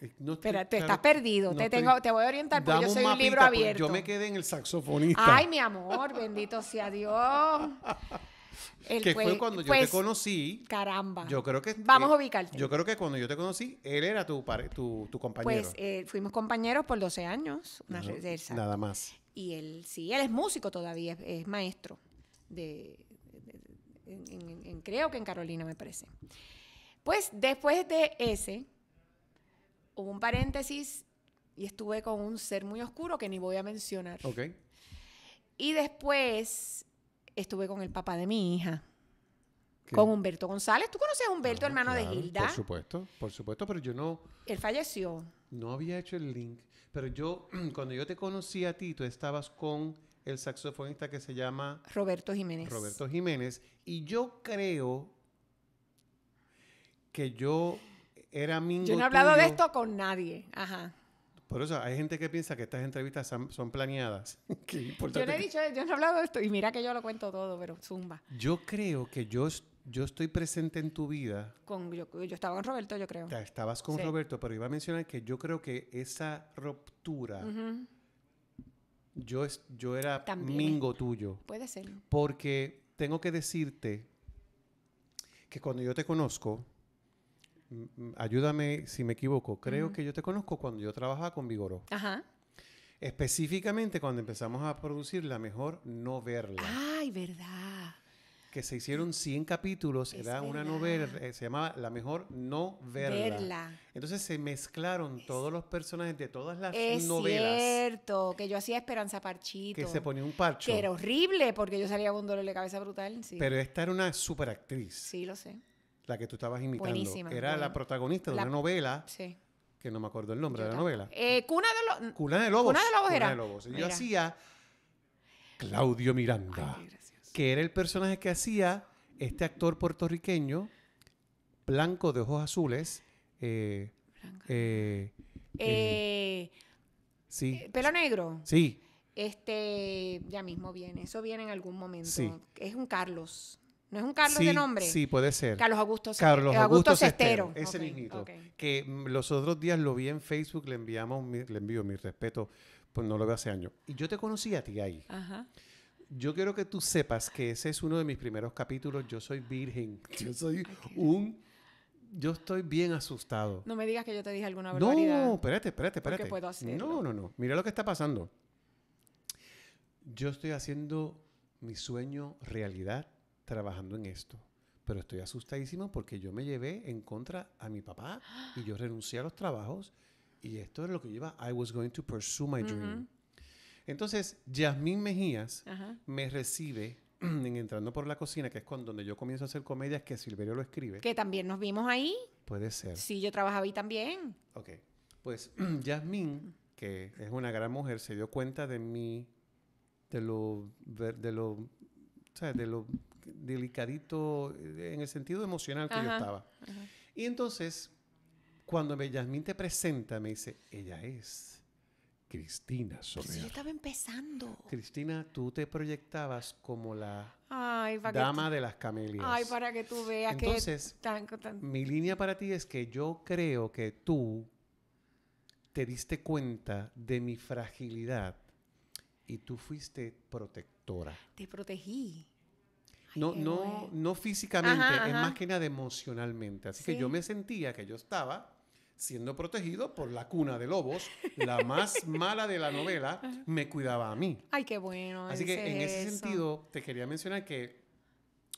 Speaker 2: Eh, pero te estás perdido. te, te voy a orientar porque yo soy un, libro abierto. Yo
Speaker 1: me quedé en el saxofonista. Ay,
Speaker 2: mi amor, bendito sea Dios. que fue cuando yo te pues, conocí. Caramba. Yo
Speaker 1: creo que. Vamos
Speaker 2: a eh, ubicarte. Yo
Speaker 1: creo que cuando yo te conocí, él era tu, tu, tu compañero. Pues
Speaker 2: eh, fuimos compañeros por 12 años. Una nada más. Y él, sí, él es músico todavía, es, maestro. De, creo que en Carolina, me parece. Pues después de ese, hubo un paréntesis y estuve con un ser muy oscuro que ni voy a mencionar. Ok. Y después estuve con el papá de mi hija. Con Humberto González. ¿Tú conoces a Humberto, ah, hermano de Hilda Por supuesto,
Speaker 1: por supuesto, pero yo no.
Speaker 2: Él falleció.
Speaker 1: No había hecho el link. Pero yo, cuando yo te conocí a ti, tú estabas con el saxofonista que se llama
Speaker 2: Roberto Jiménez. Roberto
Speaker 1: Jiménez. Y yo creo que yo yo no he hablado de
Speaker 2: esto con nadie. Ajá.
Speaker 1: Por eso hay gente que piensa que estas entrevistas son, planeadas. yo no he dicho,
Speaker 2: eh, yo no he hablado de esto. Y mira que yo lo cuento todo, pero zumba.
Speaker 1: Yo creo que yo, yo estoy presente en tu vida.
Speaker 2: Con, yo, estaba con Roberto, yo creo.
Speaker 1: estabas con Roberto, pero iba a mencionar que yo creo que esa ruptura. Yo, yo era También. mingo tuyo. Puede ser. Porque tengo que decirte que cuando yo te conozco, Mm, ayúdame si me equivoco, creo que yo te conozco cuando yo trabajaba con Vigoró. Ajá. Específicamente cuando empezamos a producir La Mejor No Verla.
Speaker 2: Ay, verdad.
Speaker 1: Que se hicieron 100 capítulos, era una novela, eh, se llamaba La Mejor No Verla. verla. Entonces se mezclaron todos los personajes de todas
Speaker 2: las novelas. Es cierto, que yo hacía Esperanza Parchito. Que se
Speaker 1: ponía un parcho. Que era
Speaker 2: horrible, porque yo salía con un dolor de cabeza brutal. Pero
Speaker 1: esta era una superactriz.
Speaker 2: Sí, lo sé
Speaker 1: la que tú estabas imitando. Buenísima, Era la protagonista de una novela. Sí. Que no me acuerdo el nombre de la novela.
Speaker 2: Eh, Cuna de, los
Speaker 1: Cuna de Lobos. Cuna de Lobos Cuna era. De Lobos. Y yo hacía Claudio Miranda. Ay, que era el personaje que hacía este actor puertorriqueño, blanco de ojos azules. Eh, eh,
Speaker 2: eh
Speaker 1: sí. Pelo negro. Sí.
Speaker 2: Este, ya mismo viene, eso viene en algún momento. Sí. Es un Carlos. ¿No es un Carlos de nombre? Sí, puede ser. Carlos Augusto Cestero. Carlos Augusto, Cestero.
Speaker 1: Ese Que mm, los otros días lo vi en Facebook, le enviamos, le envío mi respeto, pues no lo veo hace años. Y yo te conocí a ti ahí. Ajá. Yo quiero que tú sepas que ese es uno de mis primeros capítulos. Yo soy virgen. Yo soy un... Yo estoy bien asustado. No
Speaker 2: me digas que yo te dije alguna barbaridad. No, espérate, espérate, espérate. Puedo hacer? No, no, no.
Speaker 1: Mira lo que está pasando. Yo estoy haciendo mi sueño realidad trabajando en esto. Pero estoy asustadísimo porque yo me llevé en contra a mi papá y yo renuncié a los trabajos y esto es lo que lleva I was going to pursue my dream. Entonces, Yasmín Mejías me recibe en Entrando por la Cocina, que es con donde yo comienzo a hacer comedias que Silverio lo escribe. Que
Speaker 2: también nos vimos ahí.
Speaker 1: Puede ser. Sí,
Speaker 2: yo trabajaba ahí también.
Speaker 1: Ok. Pues Yasmín, que es una gran mujer, se dio cuenta de mí, de lo, de lo, De lo delicadito eh, en el sentido emocional que yo estaba. Y entonces, cuando me, te presenta, me dice, ella es Cristina Soler.
Speaker 2: estaba empezando.
Speaker 1: Cristina, tú te proyectabas como la dama de las camelias. Ay, para que tú veas entonces,
Speaker 2: Tan, mi
Speaker 1: línea para ti es que yo creo que tú te diste cuenta de mi fragilidad y tú fuiste protectora.
Speaker 2: Te protegí. No, no,
Speaker 1: no físicamente, es más que nada emocionalmente. Así que yo me sentía que yo estaba siendo protegido por la cuna de lobos, la más mala de la novela, me cuidaba a mí.
Speaker 2: Ay, qué bueno. Así que en ese sentido,
Speaker 1: te quería mencionar que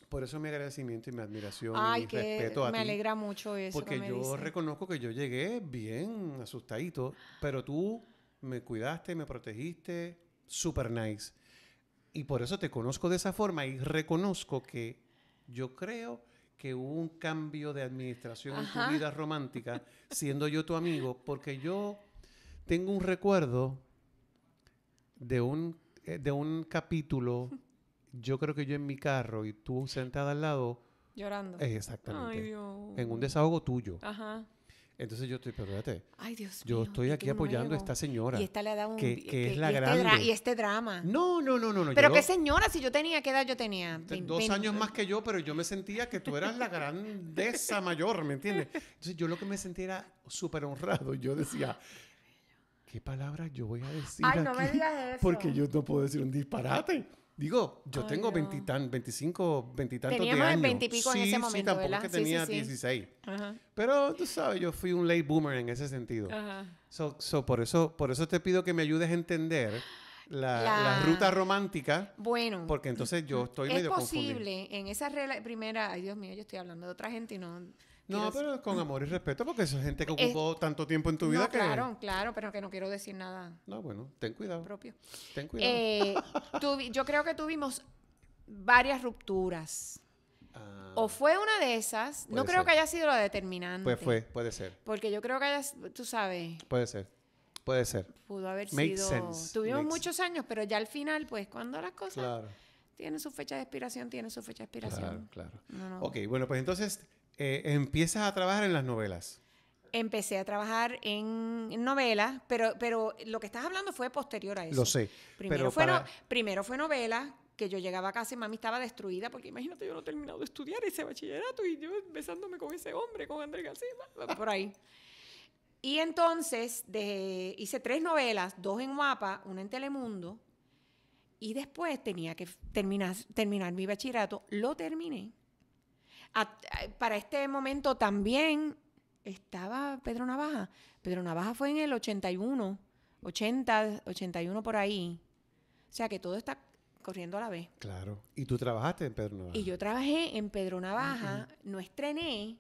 Speaker 1: por eso mi agradecimiento y mi admiración y mi respeto a me ti. Me
Speaker 2: alegra mucho eso. Porque yo
Speaker 1: reconozco que yo llegué bien asustadito, pero tú me cuidaste, me protegiste, super nice. Y por eso te conozco de esa forma y reconozco que yo creo que hubo un cambio de administración en tu vida romántica, siendo yo tu amigo, porque yo tengo un recuerdo de un, eh, de un capítulo, yo creo que yo en mi carro y tú sentada al lado. Llorando. Exactamente. En un desahogo tuyo. Ajá. Entonces yo estoy, pero Ay, Dios Yo estoy aquí apoyando a esta señora. Y esta le ha dado un. Que, es la y este grande. Este y
Speaker 2: este drama.
Speaker 1: No, no, no, no. no pero qué
Speaker 2: señora, si yo tenía, ¿qué edad yo tenía? dos años más
Speaker 1: que yo, pero yo me sentía que tú eras la grandeza mayor, ¿me entiendes? Entonces yo lo que me sentía era súper honrado. Yo decía. ¿Qué palabras yo voy a decir? Ay, no me digas eso. Porque yo no puedo decir un disparate. Digo, yo tengo veintitantos, veinticinco, 25, 20 de años. Teníamos 20 en ese momento, sí, tampoco que tenía dieciséis. 16. Pero tú sabes, yo fui un late boomer en ese sentido. Ajá. So, por, eso, por eso te pido que me ayudes a entender la, la... ruta romántica. Bueno. Porque entonces yo estoy medio confundido. Es posible
Speaker 2: en esa primera... Ay, Dios mío, yo estoy hablando de otra gente y no... No, pero con
Speaker 1: amor y respeto, porque esa gente que ocupó tanto tiempo en tu vida Claro,
Speaker 2: claro, pero que no quiero decir nada.
Speaker 1: No, bueno, ten cuidado. Propio. Ten cuidado. Eh,
Speaker 2: yo creo que tuvimos varias rupturas. Ah. o fue una de esas. No creo que haya sido la determinante. Pues fue, puede ser. Porque yo creo que hayas, tú sabes.
Speaker 1: Puede ser. Puede ser. Pudo haber sido. Tuvimos muchos
Speaker 2: años, pero ya al final, pues, cuando las cosas claro. tienen su fecha de expiración, tienen su fecha de expiración. Claro, claro. Ok,
Speaker 1: bueno, pues entonces eh, empiezas a trabajar en las novelas.
Speaker 2: Empecé a trabajar en novelas, pero, pero lo que estás hablando fue posterior a eso. Lo sé. Primero, fue, novela, que yo llegaba a casa y mami estaba destruida, porque imagínate, yo no he terminado de estudiar ese bachillerato y yo besándome con ese hombre, con Andrés García, por ahí. Y entonces hice tres novelas, dos en Guapa, una en Telemundo, y después tenía que terminar, terminar mi bachillerato, lo terminé. Eh, para este momento también estaba Pedro Navaja. Pedro Navaja fue en el 81, 80, 81 por ahí. O sea que todo está corriendo a la vez.
Speaker 1: Claro. ¿Y tú trabajaste en Pedro Navaja? Y
Speaker 2: yo trabajé en Pedro Navaja, no estrené,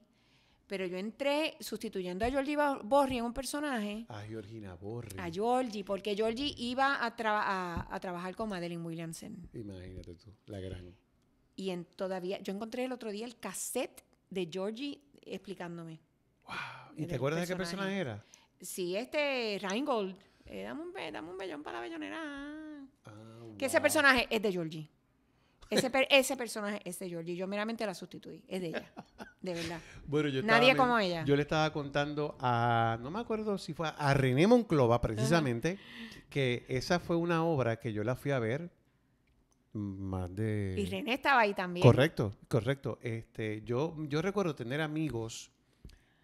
Speaker 2: pero yo entré sustituyendo a Georgie Borri en un personaje.
Speaker 1: A Georgina Borri. A
Speaker 2: Georgie, porque Georgie iba a, a trabajar con Madeline Williamson.
Speaker 1: Imagínate tú, la gran.
Speaker 2: Y en todavía, yo encontré el otro día el cassette de Georgie explicándome. Wow. ¿Y te acuerdas de qué personaje era? Sí, este Reingold. Eh, dame, un, dame bellón para la bellonera. Ah, que ese personaje es de Georgie. Ese, personaje es de Georgie. Yo meramente la sustituí. Es de ella. De verdad. Bueno,
Speaker 1: yo Nadie como ella. Yo le estaba contando a. No me acuerdo si fue a René Monclova, precisamente, que esa fue una obra que yo la fui a ver más de... Y
Speaker 2: René estaba ahí también.
Speaker 1: Correcto, correcto. Este, yo, yo recuerdo tener amigos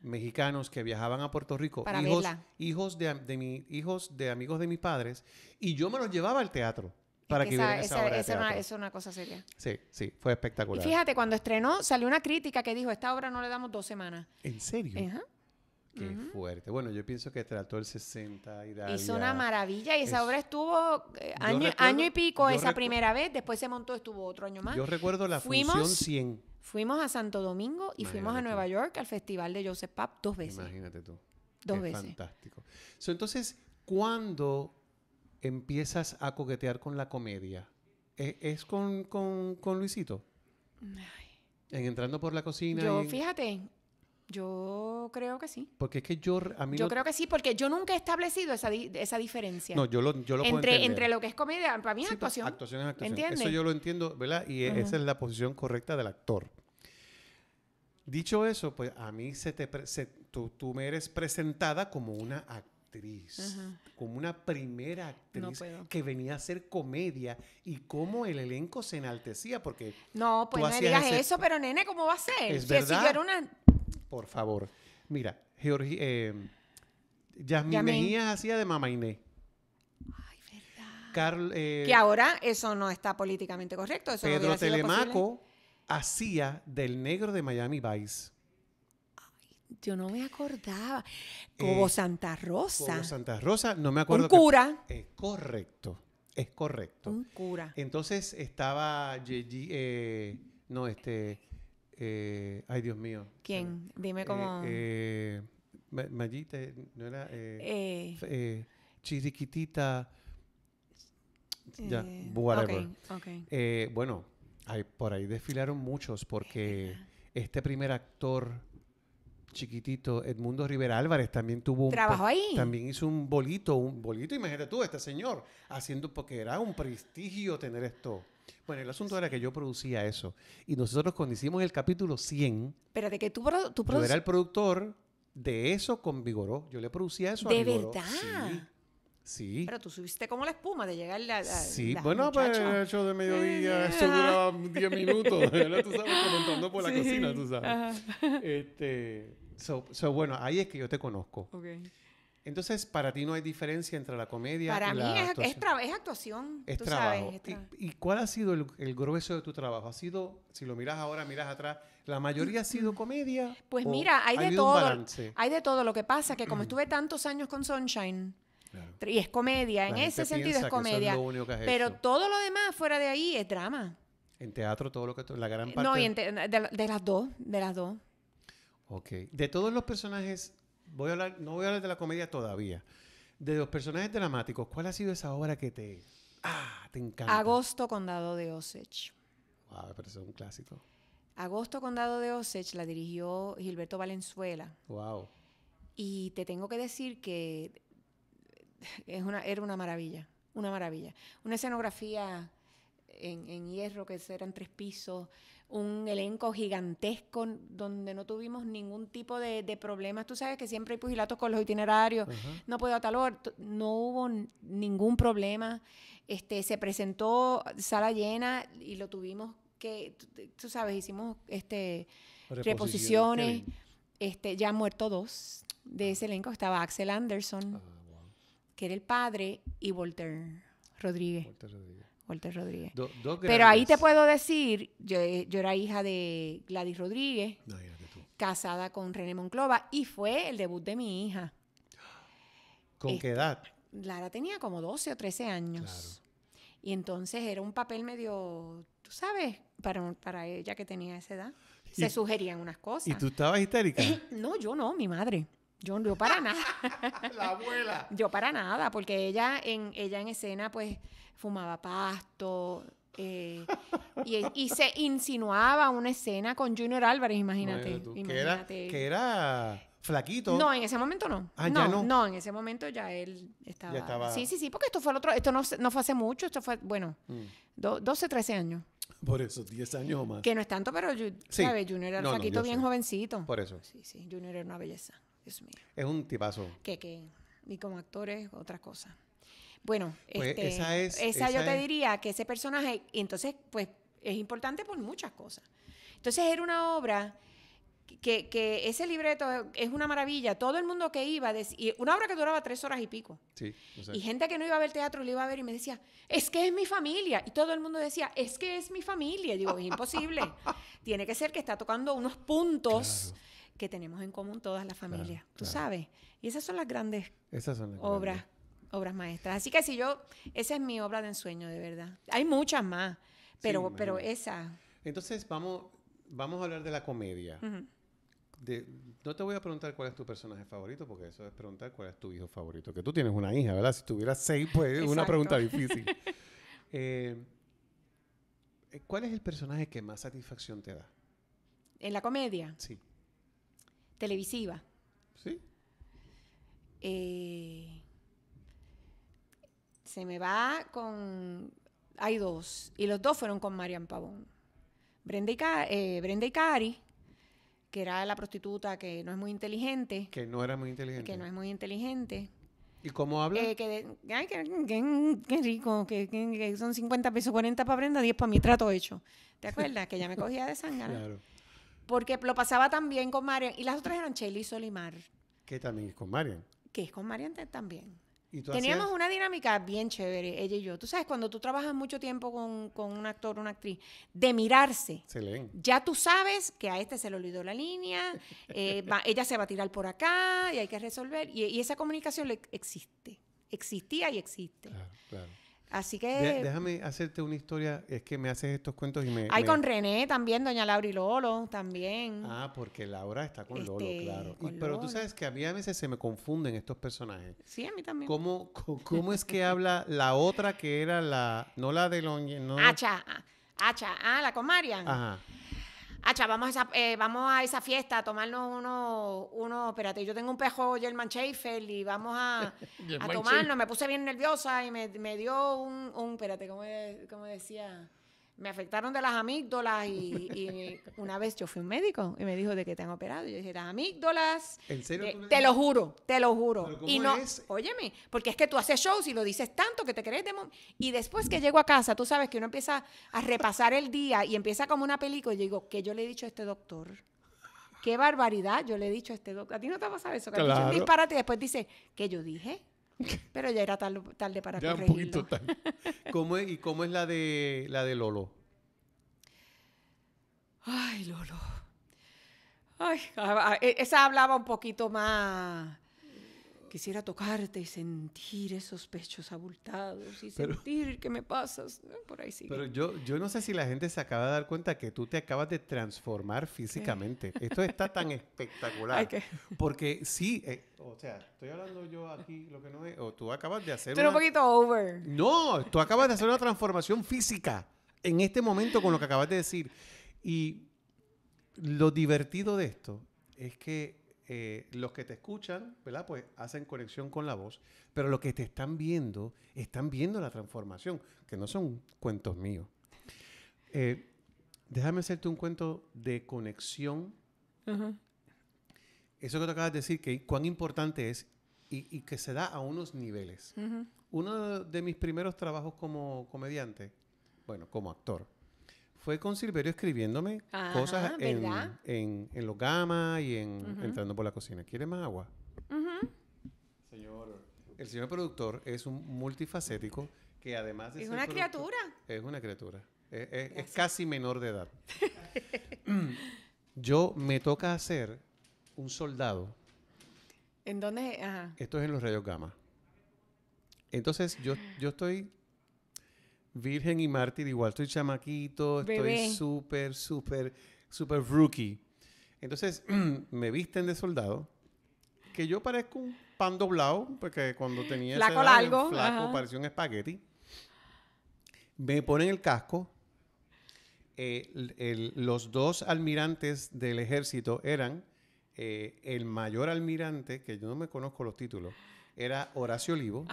Speaker 1: mexicanos que viajaban a Puerto Rico, hijos, hijos de, mi, hijos de amigos de mis padres, y yo me los llevaba al teatro para que, esa, es
Speaker 2: una cosa seria.
Speaker 1: Sí, sí, fue espectacular. fíjate,
Speaker 2: cuando estrenó salió una crítica que dijo, esta obra no le damos dos semanas. ¿En serio? Ajá. Qué
Speaker 1: fuerte. Bueno, yo pienso que trató el 60 y Hizo una
Speaker 2: maravilla y esa obra estuvo eh, año, y pico esa primera vez, después se montó, estuvo otro año más. Yo recuerdo la función 100. Fuimos a Santo Domingo y fuimos a Nueva York al festival de Joseph Papp dos veces.
Speaker 1: Imagínate tú. Dos veces. Fantástico. entonces, ¿cuándo empiezas a coquetear con la comedia? ¿E, ¿Es, con, Luisito? En entrando por la cocina. Yo,
Speaker 2: fíjate, yo creo que sí.
Speaker 1: Porque es que yo a mí Yo creo
Speaker 2: que sí, porque yo nunca he establecido esa, diferencia. No, yo lo, yo lo entre, lo que es comedia, para mí es pues, actuación. Actuación es actuación. Eso yo
Speaker 1: lo entiendo, ¿verdad? Y e, esa es la posición correcta del actor. Dicho eso, pues a mí se te tú, me eres presentada como una actriz, como una primera actriz que venía a hacer comedia y cómo el elenco se enaltecía porque... No, pues no digas eso,
Speaker 2: pero nene, ¿cómo va a ser? Es verdad. Si yo era una
Speaker 1: por favor. Mira, Georgi, eh, Yasmín hacía de mamá Inés. Ay, verdad. Eh, que
Speaker 2: ahora eso no está políticamente correcto. Pedro Telemaco
Speaker 1: hacía del negro de Miami Vice.
Speaker 2: Yo no me acordaba. Eh, Cobo Santa Rosa. Cobo Santa
Speaker 1: Rosa, no me acuerdo. Un cura. Es correcto, es correcto.
Speaker 2: Un cura.
Speaker 1: Entonces estaba eh, no, este, eh, ay, Dios mío.
Speaker 2: ¿Quién? Dime eh, cómo.
Speaker 1: Eh, Mayita, ¿no era? chiriquitita. Ya, whatever. bueno, por ahí desfilaron muchos porque este primer actor chiquitito, Edmundo Rivera Álvarez también tuvo un... ahí? También hizo un bolito, un bolito, imagínate tú, este señor, haciendo, porque era un prestigio tener esto. Bueno, el asunto era que yo producía eso. Y nosotros cuando hicimos el capítulo 100...
Speaker 2: Pero de que tú, producías tú Yo era el
Speaker 1: productor de eso con Vigoró. Yo le producía eso ¿De a Vigoró. ¿De verdad? Sí.
Speaker 2: Pero tú subiste como la espuma de llegar a... Sí, bueno, pues el show de mediodía, eso duraba 10 minutos, ¿verdad? Tú sabes, comentando por la cocina, tú sabes.
Speaker 1: Este, so, bueno, ahí es que yo te conozco. Okay. Entonces, para ti no hay diferencia entre la comedia y la mí es, actuación.
Speaker 2: Es, es actuación. Es trabajo.
Speaker 1: ¿Y, cuál ha sido el, grueso de tu trabajo? ¿Ha sido, si lo miras ahora, miras atrás, la mayoría ha sido comedia? Pues mira, hay, de todo. Hay
Speaker 2: de todo. Lo que pasa es que como mm. estuve tantos años con Sunshine, y es comedia, en ese sentido es comedia. pero todo lo demás fuera de ahí es drama.
Speaker 1: En teatro, todo lo que. La gran parte. No, y
Speaker 2: de, de, las dos. De las dos.
Speaker 1: Ok. De todos los personajes voy a hablar, no voy a hablar de la comedia todavía. De los personajes dramáticos, ¿cuál ha sido esa obra que te, ah, te encanta?
Speaker 2: Agosto Condado de Osech
Speaker 1: Wow, pero es un clásico.
Speaker 2: Agosto Condado de Osech la dirigió Gilberto Valenzuela. Wow. Y te tengo que decir que es una, era una maravilla, una maravilla. Una escenografía en, en hierro que eran tres pisos, un elenco gigantesco donde no tuvimos ningún tipo de, problemas. Tú sabes que siempre hay pugilatos con los itinerarios, no puedo a no hubo ningún problema. Este, se presentó sala llena y lo tuvimos que, tú sabes, hicimos este, reposiciones. Este, ya han muerto dos de ah. ese elenco. Estaba Axel Anderson, ah, que era el padre, y Voltaire Walter Rodríguez. Walter Rodríguez. Pero ahí te puedo decir, yo, era hija de Gladys Rodríguez, casada con René Monclova, y fue el debut de mi hija.
Speaker 1: ¿Con este, qué edad?
Speaker 2: Lara tenía como 12 o 13 años. Y entonces era un papel medio, tú sabes, para, para ella que tenía esa edad. Se sugerían unas cosas. ¿Y tú
Speaker 1: estabas histérica?
Speaker 2: no, yo no, mi madre. Yo no para nada. la abuela. Yo para nada, porque ella en, ella en escena pues fumaba pasto. Eh, y, se insinuaba una escena con Junior Álvarez, imagínate. imagínate. Que
Speaker 1: era, flaquito. No, en
Speaker 2: ese momento no. Ah, no, no. en ese momento ya él estaba, Sí, sí, sí, porque esto fue el otro. Esto no, no fue hace mucho, esto fue, bueno, 12, mm. 13 años.
Speaker 1: Por eso, 10 años o más. Que
Speaker 2: no es tanto, pero Junior era flaquito, bien jovencito. Por eso. Sí, sí, Junior era una belleza. Es un tipazo. Que, y como actores, otra cosa. Bueno, pues este, esa, yo te diría que ese personaje, entonces, pues es importante por muchas cosas. Entonces era una obra que, ese libreto es una maravilla. Todo el mundo que iba, y una obra que duraba tres horas y pico. y gente que no iba a ver teatro lo iba a ver y me decía, es que es mi familia. Y todo el mundo decía, es que es mi familia. digo, es imposible. Tiene que ser que está tocando unos puntos que tenemos en común todas las familias, tú sabes. Y esas son las grandes
Speaker 1: esas son obras,
Speaker 2: obras maestras. Así que si yo, esa es mi obra de ensueño, de verdad. Hay muchas más, pero, pero esa.
Speaker 1: Entonces vamos, vamos a hablar de la comedia. no te voy a preguntar cuál es tu personaje favorito, porque eso es preguntar cuál es tu hijo favorito. Que tú tienes una hija, ¿verdad? Si tuvieras seis, pues es una pregunta difícil. Eh, ¿Cuál es el personaje que más satisfacción te da?
Speaker 2: ¿En la comedia? Sí televisiva. Sí. Eh, se me va con. Hay dos, y los dos fueron con Marian Pavón. Brenda y, eh, Brenda y Cari, que era la prostituta que no es muy inteligente.
Speaker 1: Que no era muy inteligente. Que no
Speaker 2: es muy inteligente.
Speaker 1: ¿Y cómo habla? Eh, que
Speaker 2: qué, rico, que, son 50 pesos, 40 para Brenda, 10 para mi trato hecho. ¿Te acuerdas? que ella me cogía de sangre. Claro. Porque lo pasaba también con Marian. Y las otras eran y Solimar.
Speaker 1: Que también es con Marian.
Speaker 2: Que es con Marian también. Teníamos una dinámica bien chévere, ella y yo. Tú sabes, cuando tú trabajas mucho tiempo con, un actor, o una actriz, de mirarse.
Speaker 1: Se leen. Ya
Speaker 2: tú sabes que a este se le olvidó la línea, eh, ella se va a tirar por acá y hay que resolver. Y, esa comunicación existe. Existía y existe. Claro, claro. Así que. déjame
Speaker 1: hacerte una historia. Es que me haces estos cuentos y me. hay con
Speaker 2: René también, doña Laura y Lolo también.
Speaker 1: Ah, porque Laura está con Lolo, este, claro. pero tú sabes que a mí a veces se me confunden estos personajes. Sí, a mí también. ¿Cómo, es que habla la otra que era la. No la de No... Hacha.
Speaker 2: Hacha. Ah, la con Marian. Ajá. Hacha, vamos eh, vamos a esa fiesta a tomarnos uno, uno, espérate, yo tengo un pejo German Schaefer y vamos a,
Speaker 1: tomarnos.
Speaker 2: Me puse bien nerviosa y me, dio un, un espérate, ¿cómo, cómo decía? me afectaron de las amígdalas y, una vez yo fui a un médico y me dijo de que te han operado. Y yo dije, las amígdalas. ¿En
Speaker 1: serio? te lo juro,
Speaker 2: te lo juro. cómo y no, es? óyeme, porque es que tú haces shows y lo dices tanto que te crees de... Y después que llego a casa, tú sabes que uno empieza a repasar el día y empieza como una película y yo digo, ¿qué yo le he dicho a este doctor? Qué barbaridad, yo le he dicho a este doctor. A ti no te va a eso, que claro. disparate y después dice, ¿qué yo dije? Pero ya era tarde, de para ya un poquito tarde.
Speaker 1: ¿Y cómo es la de, la de Lolo?
Speaker 2: Ay, Lolo. Ay, e, esa hablaba un poquito más. Quisiera tocarte y sentir esos pechos abultados y sentir que me pasas. Por ahí Pero
Speaker 1: yo, yo no sé si la gente se acaba de dar cuenta que tú te acabas de transformar físicamente. Esto está tan espectacular. porque sí, eh, o sea, estoy hablando yo aquí lo que no es, o tú acabas de hacer... Tú un poquito over. No, tú acabas de hacer una transformación física en este momento con lo que acabas de decir. Y lo divertido de esto es que eh, los que te escuchan, ¿verdad? Pues hacen conexión con la voz, pero los que te están viendo, están viendo la transformación, que no son cuentos míos. Eh, déjame hacerte un cuento de conexión Ajá eso que te acabas de decir, que cuán importante es y, que se da a unos niveles. Uno de mis primeros trabajos como comediante, bueno, como actor, fue con Silverio escribiéndome cosas en, en, los gamas y entrando por la cocina. ¿Quiere más agua? Señor. El señor productor es un multifacético que además es una criatura. Es una criatura. es casi menor de edad. Yo me toca hacer un soldado.
Speaker 2: ¿En dónde? Ajá.
Speaker 1: Esto es en los rayos gamma. Entonces, yo, yo estoy virgen y mártir igual. Estoy chamaquito, estoy súper, súper, súper rookie. Entonces, me visten de soldado, que yo parezco un pan doblado, porque cuando tenía flaco largo, flaco, parecía un espagueti. Me ponen el casco. Eh, los dos almirantes del ejército eran eh, el mayor almirante, que yo no me conozco los títulos, era Horacio Olivo,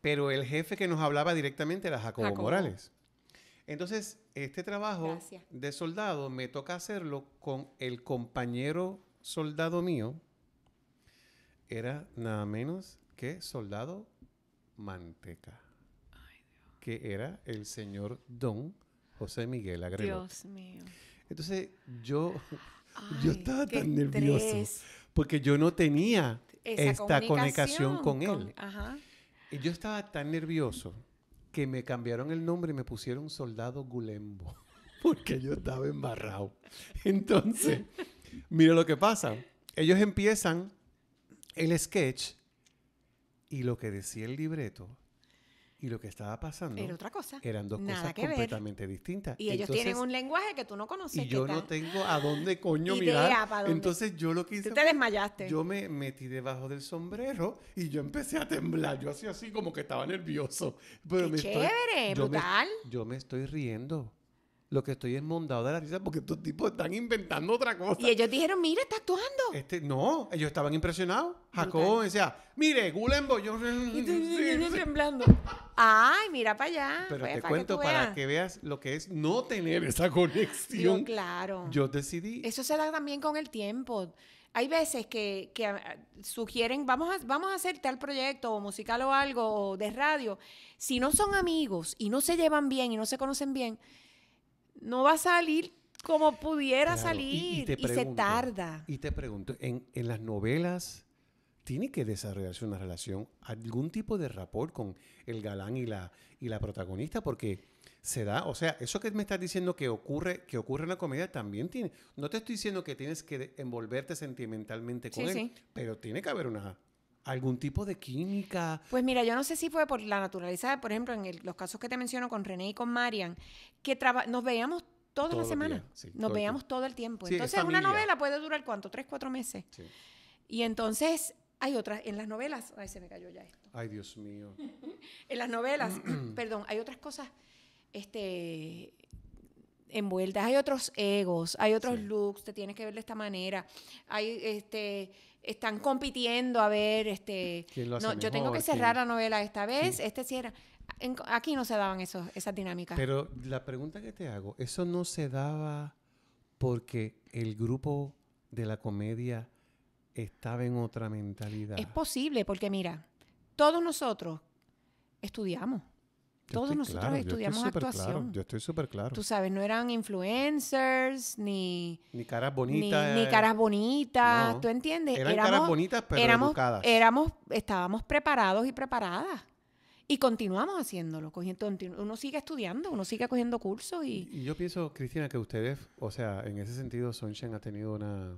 Speaker 1: pero el jefe que nos hablaba directamente era Jacobo, Morales. Entonces, este trabajo de soldado me toca hacerlo con el compañero soldado mío. Era nada menos que soldado Manteca. Que era el señor Don José Miguel Agrelo. Dios mío. Entonces, yo yo estaba tan nervioso porque yo no tenía esta conexión con, él. Y yo estaba tan nervioso que me cambiaron el nombre y me pusieron Soldado Gulembo porque yo estaba embarrado. Entonces, mira lo que pasa. Ellos empiezan el sketch y lo que decía el libreto y lo que estaba pasando era otra cosa. Eran dos cosas completamente distintas. Y ellos tienen un
Speaker 2: lenguaje que tú no conoces. Y yo no
Speaker 1: tengo a dónde coño mirar. Entonces yo lo que hice. Tú te desmayaste. Yo me metí debajo del sombrero y yo empecé a temblar. Yo hacía así como que estaba nervioso. Pero me chévere, brutal. yo me estoy riendo lo que estoy es de la risa porque estos tipos están inventando otra cosa. Y
Speaker 2: ellos dijeron, mira, está actuando.
Speaker 1: Este, no, ellos estaban impresionados. Jacobo decía, mire, Gulembo, yo... Y
Speaker 2: tú, temblando. Ay, mira para allá. Pero te cuento para
Speaker 1: que veas lo que es no tener esa conexión. Yo,
Speaker 2: claro.
Speaker 1: Yo decidí...
Speaker 2: Eso se da también con el tiempo. Hay veces que, ah, sugieren, vamos a, vamos a hacer tal proyecto o musical o algo o de radio. Si no son amigos y no se llevan bien y no se conocen bien, no va a salir como pudiera salir y, se tarda.
Speaker 1: Y te pregunto, en, las novelas tiene que desarrollarse una relación, algún tipo de rapport con el galán y la, y la protagonista, porque se da, o sea, eso que me estás diciendo que ocurre, que ocurre en la comedia también tiene, no te estoy diciendo que tienes que envolverte sentimentalmente con él, pero tiene que haber una, algún tipo de química.
Speaker 2: Pues mira, yo no sé si fue por la naturaleza, por ejemplo, en los casos que te menciono con René y con Marian, que nos veíamos toda la semana, nos veíamos todo el tiempo. entonces, una novela puede durar cuánto, tres, cuatro meses. Y entonces hay otras, en las novelas, ay, se me cayó ya esto.
Speaker 1: Ay, Dios mío.
Speaker 2: en las novelas, perdón, hay otras cosas, este envueltas, hay otros egos, hay otros looks, te tienes que ver de esta manera, hay este están compitiendo a ver, este, no, yo tengo que cerrar la novela esta vez, este aquí no se daban esos, esas dinámicas. Pero
Speaker 1: la pregunta que te hago, ¿eso no se daba porque el grupo de la comedia estaba en otra mentalidad? Es
Speaker 2: posible, porque mira, todos nosotros estudiamos. Todos nosotros estudiamos actuación. yo estoy súper claro. Tú sabes, no eran influencers, ni...
Speaker 1: Ni caras bonitas. Ni, caras
Speaker 2: bonitas, ¿tú entiendes? Eran éramos, caras bonitas, pero educadas. Éramos, estábamos preparados y preparadas. Y continuamos haciéndolo. Uno sigue estudiando, uno sigue cogiendo cursos y...
Speaker 1: y yo pienso, Cristina, que ustedes, o sea, en ese sentido, Sunshine ha tenido una,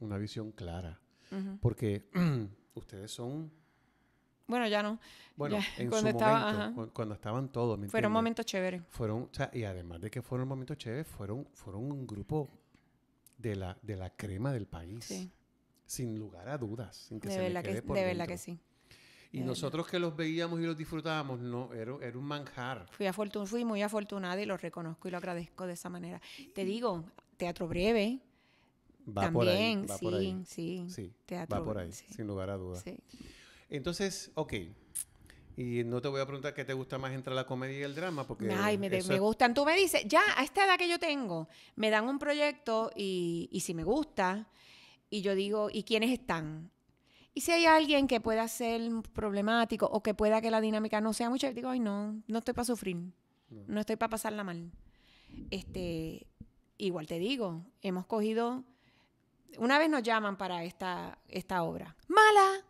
Speaker 1: una visión clara. Porque ustedes son
Speaker 2: bueno, ya no. Bueno, en su momento,
Speaker 1: cuando estaban todos. fueron momentos chéveres. Fueron, o sea, y además de que fueron momentos chéveres, fueron, fueron un grupo de la, de la crema del país. Sin lugar a dudas. que de verdad, que, por de que sí. Y nosotros que los veíamos y los disfrutábamos, no, era, era un manjar.
Speaker 2: Fui, muy afortunada y lo reconozco y lo agradezco de esa manera. Te digo, teatro breve, También, sí, sí, Teatro, va por ahí, sin lugar a dudas. Sí.
Speaker 1: Entonces, ok. Y no te voy a preguntar qué te gusta más entre la comedia y el drama, porque... Ay, me,
Speaker 2: gustan. Tú me dices, ya, a esta edad que yo tengo, me dan un proyecto y, si me gusta, y yo digo, ¿y quiénes están? Y si hay alguien que pueda ser problemático o que pueda que la dinámica no sea mucha, digo, ay, no, no estoy para sufrir, no, no estoy para pasarla mal. Este, igual te digo, hemos cogido, una vez nos llaman para esta, esta obra, mala,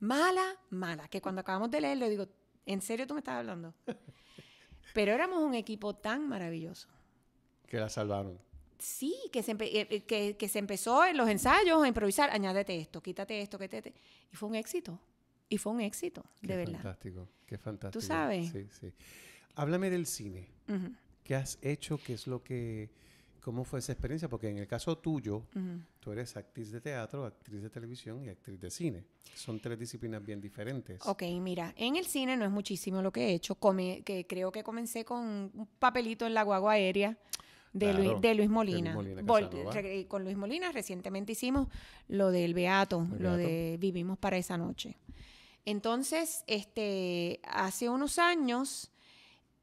Speaker 2: Mala, mala. Que cuando acabamos de leerlo digo, ¿en serio tú me estás hablando? Pero éramos un equipo tan maravilloso.
Speaker 1: Que la salvaron.
Speaker 2: Sí, que se, eh, que, se empezó en los ensayos a improvisar, añádete esto, quítate esto, quítate. Y fue un éxito. Y fue un éxito, de verdad.
Speaker 1: Fantástico, qué fantástico. Tú sabes. Sí, sí. Háblame del cine. ¿Qué has hecho? ¿Qué es lo que ¿Cómo fue esa experiencia? Porque en el caso tuyo, tú eres actriz de teatro, actriz de televisión y actriz de cine. Son tres disciplinas bien diferentes.
Speaker 2: Ok, mira, en el cine no es muchísimo lo que he hecho. que creo que comencé con un papelito en la guagua aérea.
Speaker 1: De, Luis, Molina.
Speaker 2: con Luis Molina recientemente hicimos lo del Beato, lo de Vivimos para esa noche. Entonces, este, hace unos años,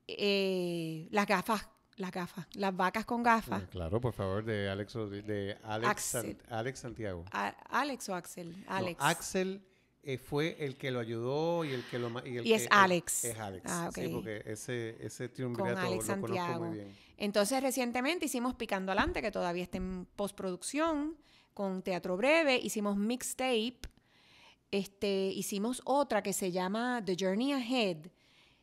Speaker 2: eh, las gafas las gafas, las vacas con gafas. Ah,
Speaker 1: claro, por favor, de Alex, de Alex, Santiago.
Speaker 2: Alex o Axel. Alex. Axel
Speaker 1: eh, fue el que lo ayudó y el que lo... Y, es Alex. Es, Alex. Ah, okay. Sí, porque ese, Alex Santiago.
Speaker 2: Entonces, recientemente hicimos Picando Alante, que todavía está en postproducción, con Teatro Breve. Hicimos Mixtape. Este, hicimos otra que se llama The Journey Ahead,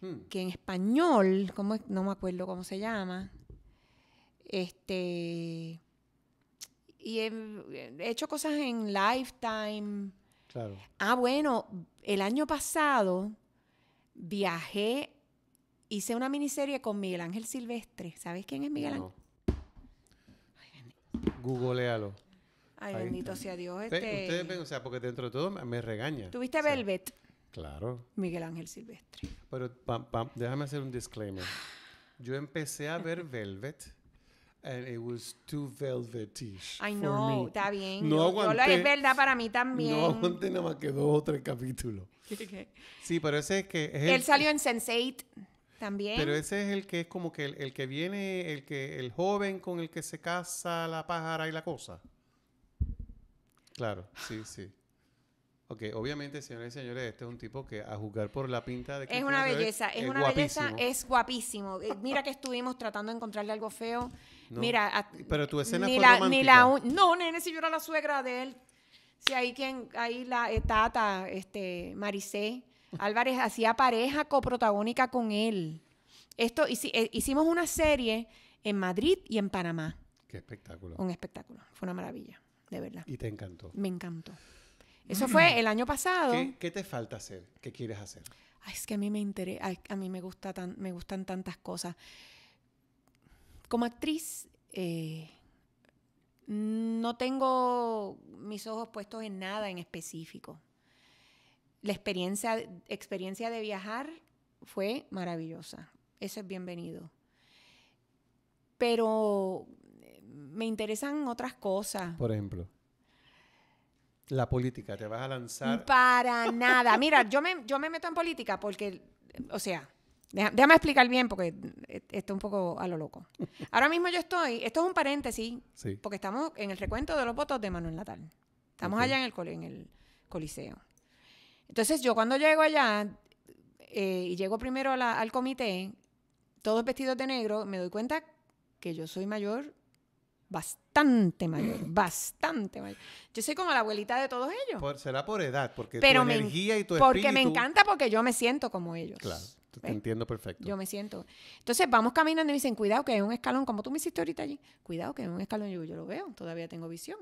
Speaker 2: Hmm. que en español, ¿cómo, no me acuerdo cómo se llama, este, y he, hecho cosas en Lifetime. Claro. Ah, bueno, el año pasado viajé, hice una miniserie con Miguel Ángel Silvestre. ¿Sabes quién es Miguel Ángel?
Speaker 1: Googlealo. Ay, bendito sea Dios. Ustedes este. ven, o sea, porque dentro de todo me regaña.
Speaker 2: ¿Tuviste Velvet? Claro. Miguel Ángel Silvestre.
Speaker 1: Pero pam, pam, déjame hacer un disclaimer. Yo empecé a ver Velvet. And it was too velvetish. Ay, no, está bien. No es verdad
Speaker 2: para mí también. No aguanté
Speaker 1: nada más que dos o tres capítulos. sí, pero ese es que. Él
Speaker 2: salió en Sense8 también. Pero
Speaker 1: ese es el que es como que el, que viene, el que el joven con el que se casa la pájara y la cosa. Claro, sí, sí. Ok, obviamente, señores y señores, este es un tipo que a juzgar por la pinta de que es una belleza, es, una belleza, es
Speaker 2: guapísimo. Eh, mira que estuvimos tratando de encontrarle algo feo. Mira, pero tu escena fue no, nene, si yo era la suegra de él. Si ahí quien ahí la eh, Tata, este Maricé Álvarez hacía pareja coprotagónica con él. Esto eh, hicimos una serie en Madrid y en Panamá.
Speaker 1: Qué espectáculo. Un
Speaker 2: espectáculo, fue una maravilla, de verdad. Y te encantó. Me encantó. Eso fue mm. el año pasado.
Speaker 1: ¿Qué, te falta hacer? ¿Qué quieres hacer?
Speaker 2: es que a mí me interesa, a mí me, gusta me gustan tantas cosas. Como actriz, eh, no tengo mis ojos puestos en nada en específico. La experiencia, experiencia de viajar fue maravillosa. Eso es bienvenido. Pero eh, me interesan otras cosas.
Speaker 1: Por ejemplo. La política, te vas a lanzar.
Speaker 2: Para nada. Mira, yo me, yo me meto en política porque, o sea, déjame explicar bien porque estoy un poco a lo loco. Ahora mismo yo estoy, esto es un paréntesis, porque estamos en el recuento de los votos de Manuel Natal. Estamos allá en el, en el Coliseo. Entonces yo cuando llego allá eh, y llego primero al comité, todos vestidos de negro, me doy cuenta que yo soy mayor bastante mayor, bastante mayor. Yo soy como la abuelita de todos
Speaker 1: ellos. será por edad, porque energía y tu Porque me encanta
Speaker 2: porque yo me siento como ellos. Claro, te,
Speaker 1: entiendo perfecto. Yo
Speaker 2: me siento. Entonces vamos caminando y me dicen, cuidado que hay un escalón, como tú me hiciste ahorita allí, cuidado que hay un escalón, yo, yo lo veo, todavía tengo visión.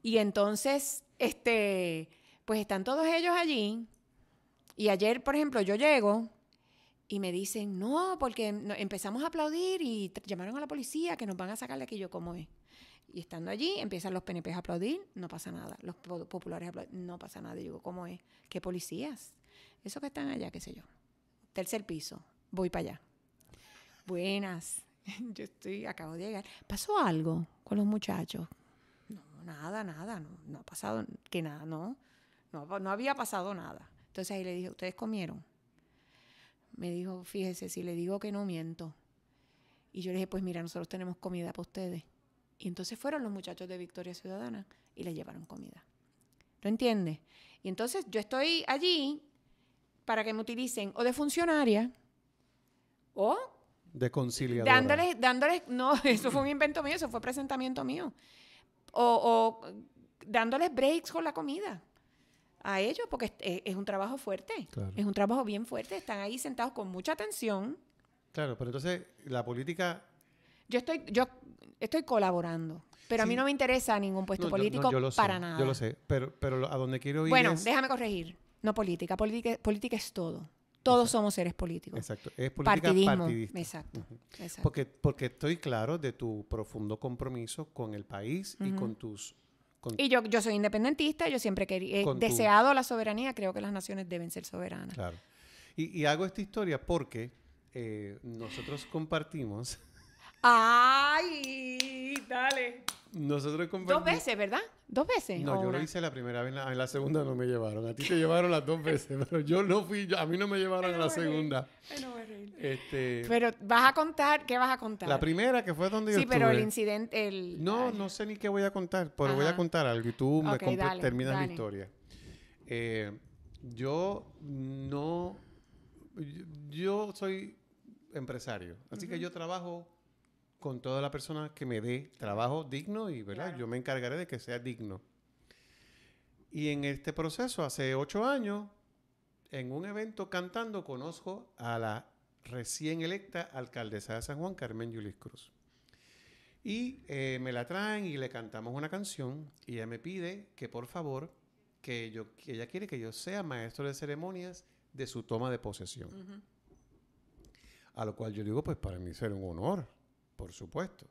Speaker 2: Y entonces, este, pues están todos ellos allí. Y ayer, por ejemplo, yo llego y me dicen, no, porque empezamos a aplaudir y llamaron a la policía que nos van a sacar de aquí yo como es. Y estando allí, empiezan los PNP a aplaudir, no pasa nada. Los populares aplaudir, no pasa nada. Y digo, ¿cómo es? ¿Qué policías? Esos que están allá, qué sé yo. Tercer piso, voy para allá. Buenas, yo estoy, acabo de llegar. ¿Pasó algo con los muchachos? No, nada, nada, no, ha pasado, que nada, no, no había pasado nada. Entonces ahí le dije, ¿ustedes comieron? me dijo, fíjese, si le digo que no miento. Y yo le dije, pues mira, nosotros tenemos comida para ustedes. Y entonces fueron los muchachos de Victoria Ciudadana y les llevaron comida. ¿Lo entiende Y entonces yo estoy allí para que me utilicen o de funcionaria o...
Speaker 1: De conciliadora. Dándoles,
Speaker 2: dándoles, no, eso fue un invento mío, eso fue presentamiento mío. O, o dándoles breaks con la comida a ellos porque es, eh, un trabajo fuerte, es un trabajo bien fuerte, están ahí sentados con mucha atención.
Speaker 1: Claro, pero entonces la política...
Speaker 2: Yo estoy, yo estoy colaborando, pero a mí no me interesa ningún puesto político para nada. Yo lo
Speaker 1: sé, pero, pero a donde quiero ir... Bueno, déjame
Speaker 2: corregir, no política, política, política es todo. Todos somos seres políticos. Exacto. Es política Partidismo. Exacto.
Speaker 1: Porque, porque estoy claro de tu profundo compromiso con el país y con tus y
Speaker 2: yo, soy independentista, yo siempre he deseado la soberanía, creo que las naciones deben ser soberanas.
Speaker 1: Claro. Y, hago esta historia porque eh, nosotros compartimos.
Speaker 2: ¡Ay! Dale.
Speaker 1: Nosotros Dos veces,
Speaker 2: ¿verdad? Dos veces. No, yo lo hice
Speaker 1: la primera vez, en la segunda no me llevaron. A ti te llevaron las dos veces, pero yo no fui, a mí no me llevaron a la segunda. este,
Speaker 2: pero vas a contar, ¿qué vas a contar? La
Speaker 1: primera que fue donde sí, yo Sí, pero el
Speaker 2: incidente, el...
Speaker 1: No, no sé ni qué voy a contar, pero voy a contar algo y tú me terminas historia. Eh, yo no, yo soy empresario, así que yo trabajo con toda la persona que me dé trabajo digno y, ¿verdad? Yo me encargaré de que sea digno. Y en este proceso, hace ocho años, en un evento cantando, conozco a la recién electa alcaldesa de San Juan, Carmen Yulis Cruz. Y eh, me la traen y le cantamos una canción y ella me pide que por favor, que, yo, ella quiere que yo sea maestro de ceremonias de su toma de posesión. A lo cual yo digo, pues para mí será un honor por supuesto.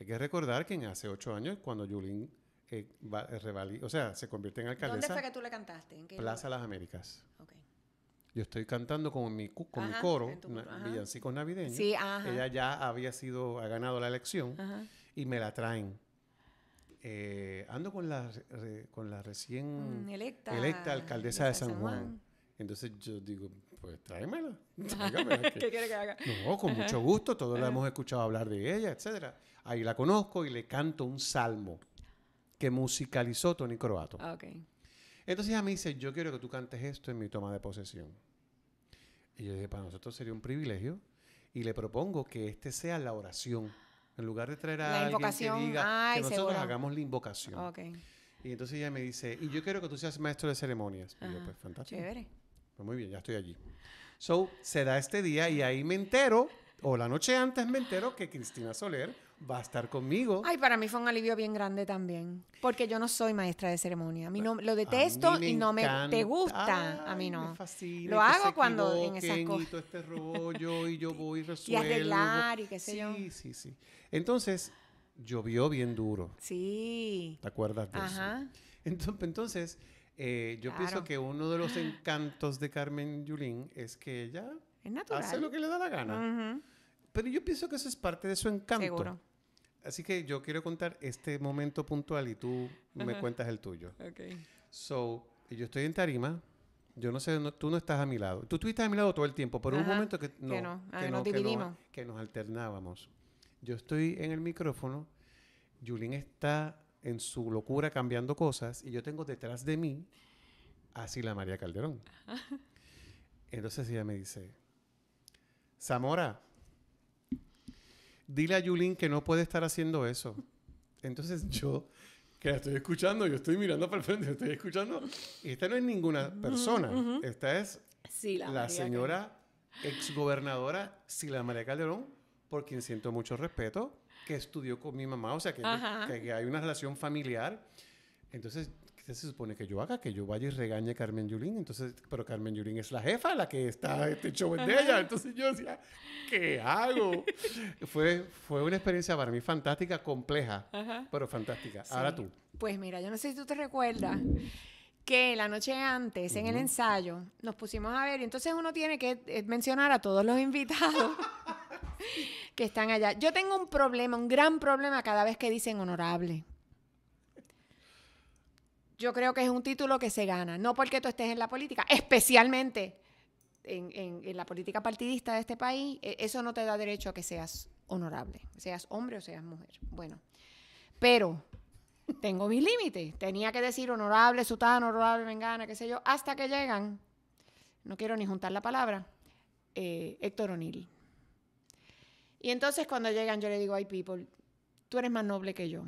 Speaker 1: Hay que recordar que en hace ocho años, cuando Yulín eh, eh, o sea, se convierte en alcaldesa. ¿Dónde fue que
Speaker 2: tú le cantaste? ¿En Plaza
Speaker 1: Las Américas. Yo estoy cantando con mi, coro, villancicos navideños. Sí, Ella ya había sido, ha ganado la elección y me la traen. Eh, ando con la, con la recién mm,
Speaker 2: electa, alcaldesa de San, Juan.
Speaker 1: Entonces yo digo, pues tráemela.
Speaker 2: ¿Qué quiere que haga? No, con mucho gusto,
Speaker 1: todos la hemos escuchado hablar de ella, etcétera. Ahí la conozco y le canto un salmo que musicalizó Tony Croato. Ah, okay. Entonces ella me dice, yo quiero que tú cantes esto en mi toma de posesión. Y yo dije, para nosotros sería un privilegio. Y le propongo que este sea la oración. En lugar de traer a la alguien invocación. que diga que nosotros hagamos la invocación. Okay. Y entonces ella me dice, y yo quiero que tú seas maestro de ceremonias. Y yo, pues fantástico. Chévere. Pues muy bien, ya estoy allí. So, se da este día y ahí me entero, o la noche antes me entero que Cristina Soler va a estar conmigo.
Speaker 2: Ay, para mí fue un alivio bien grande también, porque yo no soy maestra de ceremonia. A mí no lo detesto y no me te gusta, a mí no. lo hago cuando en esas cosas. Y
Speaker 1: todo este rollo y yo voy resuelvo. Y arreglar y qué sé sí, yo. Sí, sí, sí. Entonces, llovió bien duro.
Speaker 2: Sí. ¿Te acuerdas de Ajá. eso? Entonces, entonces
Speaker 1: eh, yo pienso que uno de los encantos de Carmen Yulín es que ella hace lo que le da la gana. Pero yo pienso que eso es parte de su encanto. Seguro. Así que yo quiero contar este momento puntual y tú me cuentas el tuyo. Ok. So, yo estoy en Tarima. Yo no sé, tú no estás a mi lado. Tú estuviste a mi lado todo el tiempo, pero hubo un momento que no. Que, no. que, nos alternábamos. Yo estoy en el micrófono. Yulín está en su locura cambiando cosas y yo tengo detrás de mí a Sila María Calderón. Entonces ella me dice, Zamora, dile a Yulín que no puede estar haciendo eso. Entonces yo, que la estoy escuchando, yo estoy mirando para el frente, estoy escuchando. Y esta no es ninguna persona, esta es
Speaker 2: la, la señora
Speaker 1: exgobernadora Sila María Calderón, por quien siento mucho respeto que estudió con mi mamá, o sea, que, hay una relación familiar. Entonces, ¿qué se supone que yo haga? Que yo vaya y regañe a Carmen Yulín. Entonces, pero Carmen Yulín es la jefa, la que está este show de ella. Entonces yo decía, ¿qué hago? fue, fue una experiencia para mí fantástica, compleja, pero fantástica. Ahora tú.
Speaker 2: Pues mira, yo no sé si tú te recuerdas que la noche antes, en el ensayo, nos pusimos a ver y entonces uno tiene que eh, mencionar a todos los invitados. que están allá. Yo tengo un problema, un gran problema cada vez que dicen honorable. Yo creo que es un título que se gana, no porque tú estés en la política, especialmente en, la política partidista de este país, e, eso no te da derecho a que seas honorable, seas hombre o seas mujer. Bueno, pero tengo mis límites. Tenía que decir honorable, sultán, honorable, vengana, qué sé yo, hasta que llegan, no quiero ni juntar la palabra, eh, Héctor O'Neill. Y entonces cuando llegan yo le digo, ay, people, tú eres más noble que yo.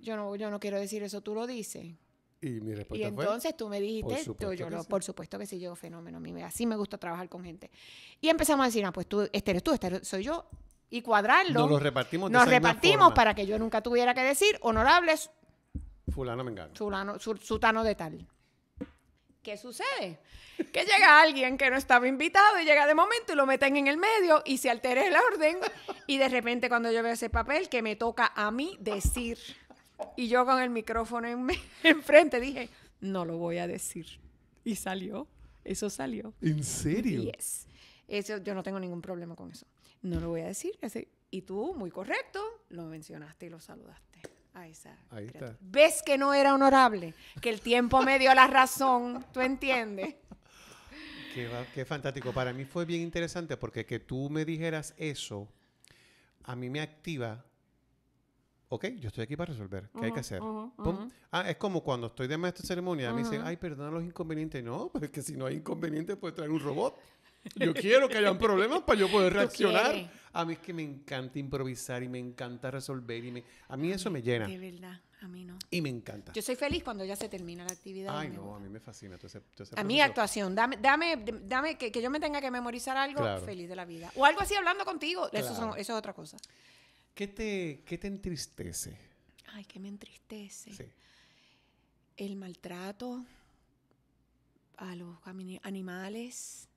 Speaker 2: Yo no, yo no quiero decir eso, tú lo dices.
Speaker 1: Y entonces tú me dijiste yo por
Speaker 2: supuesto que sí, yo fenómeno, así me gusta trabajar con gente. Y empezamos a decir, ah, pues tú, este eres tú, este soy yo, y cuadrarlo. Nos
Speaker 1: repartimos Nos repartimos para
Speaker 2: que yo nunca tuviera que decir, honorables. Fulano Fulano, sutano de tal. ¿Qué sucede? Que llega alguien que no estaba invitado y llega de momento y lo meten en el medio y se altera la orden. Y de repente, cuando yo veo ese papel, que me toca a mí decir. Y yo con el micrófono enfrente dije, no lo voy a decir. Y salió. Eso salió. ¿En serio? Eso, yo no tengo ningún problema con eso. No lo voy a decir. y tú, muy correcto, lo mencionaste y lo saludaste. Ahí está. ¿Ves que no era honorable? Que el tiempo me dio la razón, ¿tú entiendes?
Speaker 1: Qué, qué, fantástico. Para mí fue bien interesante porque que tú me dijeras eso, a mí me activa. Ok, yo estoy aquí para resolver. ¿Qué hay que hacer? Ah, es como cuando estoy de maestra de ceremonia. Me dicen, ay, perdona los inconvenientes. No, porque si no hay inconvenientes, puedes traer un robot. Yo quiero que un problema para yo poder reaccionar. A mí es que me encanta improvisar y me encanta resolver y me, a mí eso me llena. De
Speaker 2: verdad, a mí no.
Speaker 1: Y me encanta. Yo
Speaker 2: soy feliz cuando ya se termina la actividad. Ay, no,
Speaker 1: a mí me fascina A mí actuación,
Speaker 2: dame, dame, que, yo me tenga que memorizar algo feliz de la vida. O algo así hablando contigo, eso, eso, es otra cosa.
Speaker 1: ¿Qué te, qué te entristece?
Speaker 2: Ay, qué me entristece. Sí. El maltrato a los animales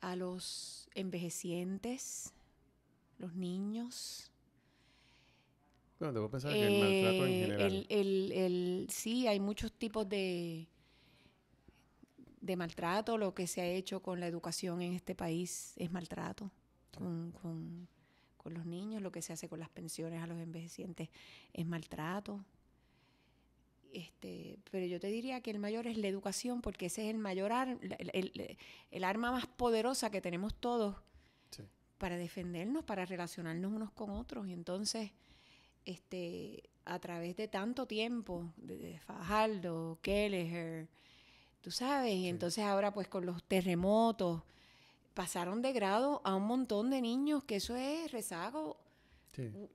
Speaker 2: a los envejecientes, los niños.
Speaker 1: Bueno, debo pensar que el maltrato en eh,
Speaker 2: general. sí, hay muchos tipos de, de maltrato. Lo que se ha hecho con la educación en este país es maltrato con los niños. Lo que se hace con las pensiones a los envejecientes es maltrato. Este, pero yo te diría que el mayor es la educación, porque ese es el mayor el, arma más poderosa que tenemos todos para defendernos, para relacionarnos unos con otros. Y entonces, este, a través de tanto tiempo, de, Fajardo, Kelleher, tú sabes, y entonces ahora pues con los terremotos, pasaron de grado a un montón de niños, que eso es rezago